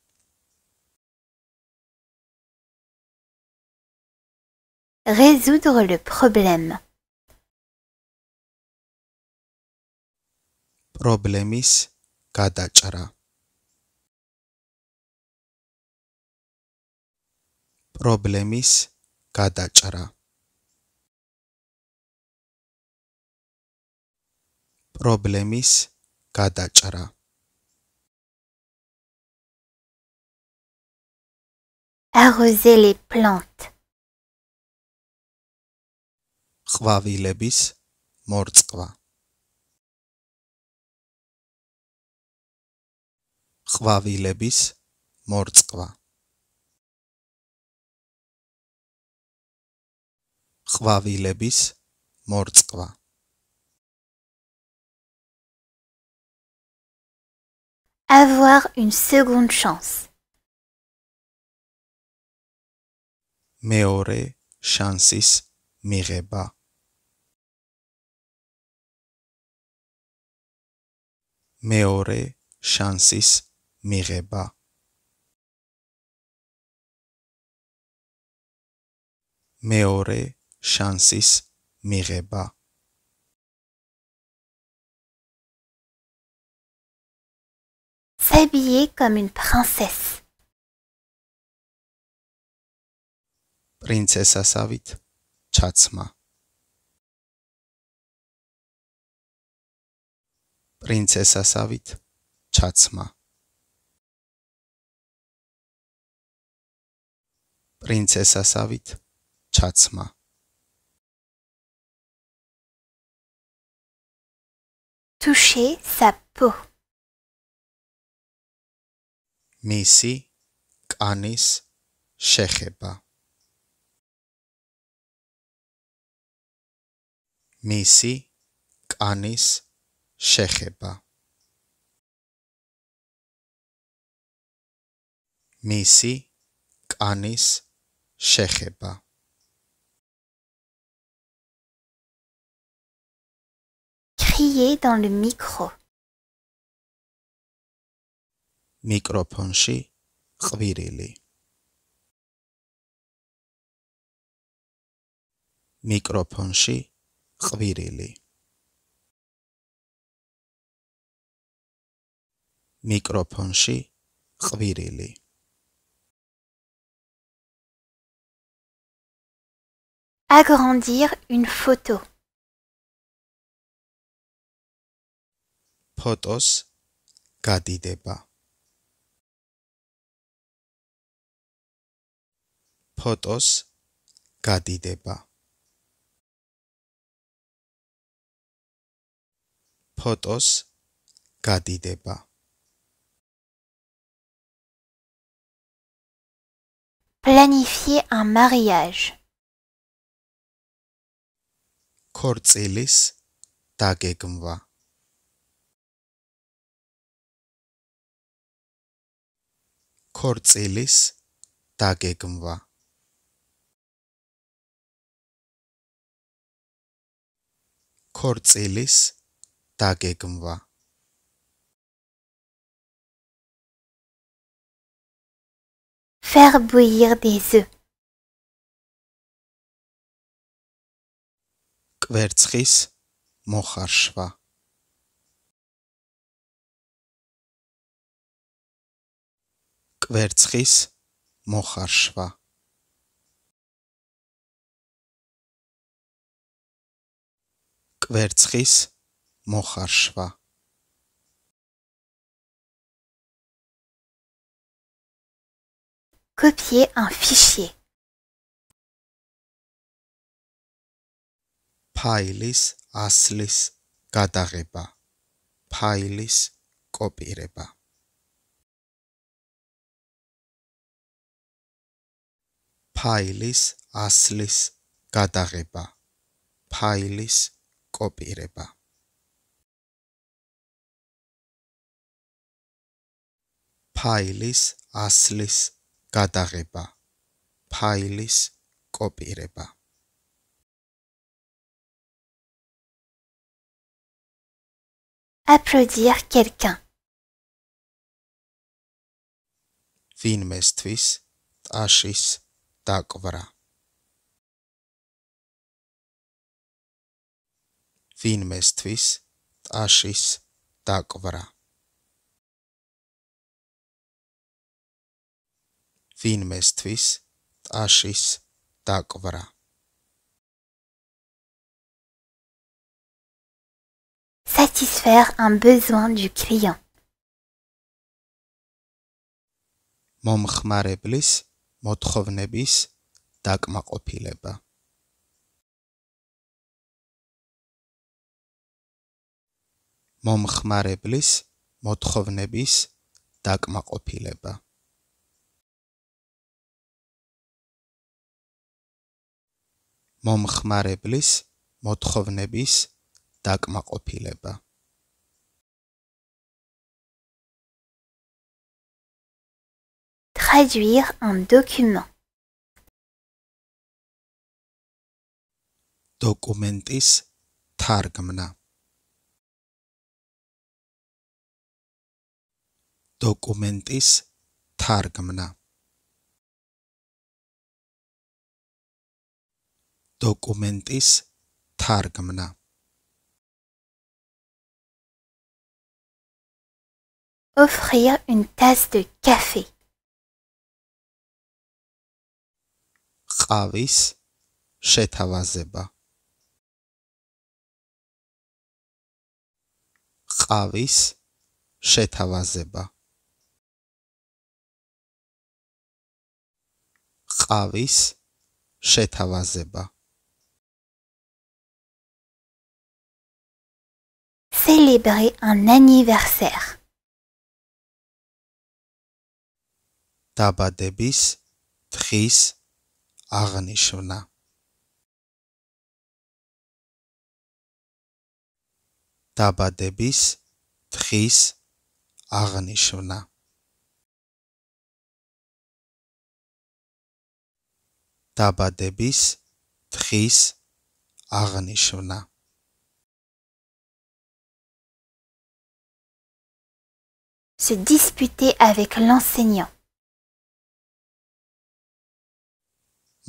Résoudre le problème. პრობლემის გადაჭრა პრობლემის გადაჭრა პრობლემის გადაჭრა arroser les plantes ყვავილების მორწყვა ყვავილების მორწყვა ყვავილების მორწყვა avoir une seconde chance მეორე შანსის მიღება მეორე შანსის მიღება. მეორე შანსის მიღება. S'habiller comme une princesse. პრინცესასავით ჩაცმა პრინცესასავით ჩაცმა პრინცესასავით ჩაცმა touché sa peau მისი კანის შეხება მისი კანის შეხება მისი კანის შეხება Shecheba. Crier dans le micro. Microponchi Khvirili. Microponchi Khvirili. Microponchi Khvirili. Micro Agrandir une photo. Photos gadideba. Photos gadideba. Photos gadideba. Planifier un mariage. ქორწილის დაგეგმვა ქორწილის დაგეგმვა ქორწილის დაგეგმვა faire bouillir des œufs Qu'vertris, mon rachva. Qu'vertris, mon rachva. Copier un fichier. ფაილის ასლის გადაღება ფაილის კოპირება ფაილის ასლის გადაღება ფაილის კოპირება ფაილის ასლის გადაღება ფაილის კოპირება applaudir quelqu'un. Vinmestvis, ashis, Fin Vinmestvis, ashis, Fin Vinmestvis, ashis, takvara. Satisfaire un besoin du client. Momr Maré Blis, Motrovnebis, Dagmaropileba. Momr Maré Blis, Motrovnebis, Dagmaropileba. დაკმაყოფილება. traduire un document documentis თარგმნა documentis თარგმნა documentis თარგმნა offrir une tasse de café. Ravis, chetavazeba. Ravis, chetavazeba. Ravis, chetavazeba. Célébrer un anniversaire. Tabadabis Tris Arnishvna. Tabadibis Tris Arnishvuna. Tabadabis Tris Arnishvuna. Se disputer avec l'enseignant.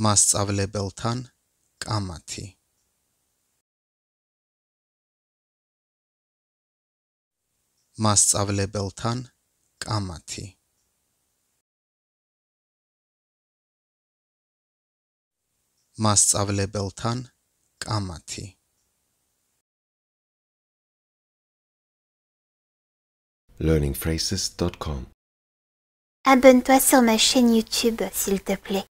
მასწავლებელთან კამათი მასწავლებელთან კამათი მასწავლებელთან კამათი learningphrases.com Abonne-toi sur ma chaîne YouTube, s'il te plaît.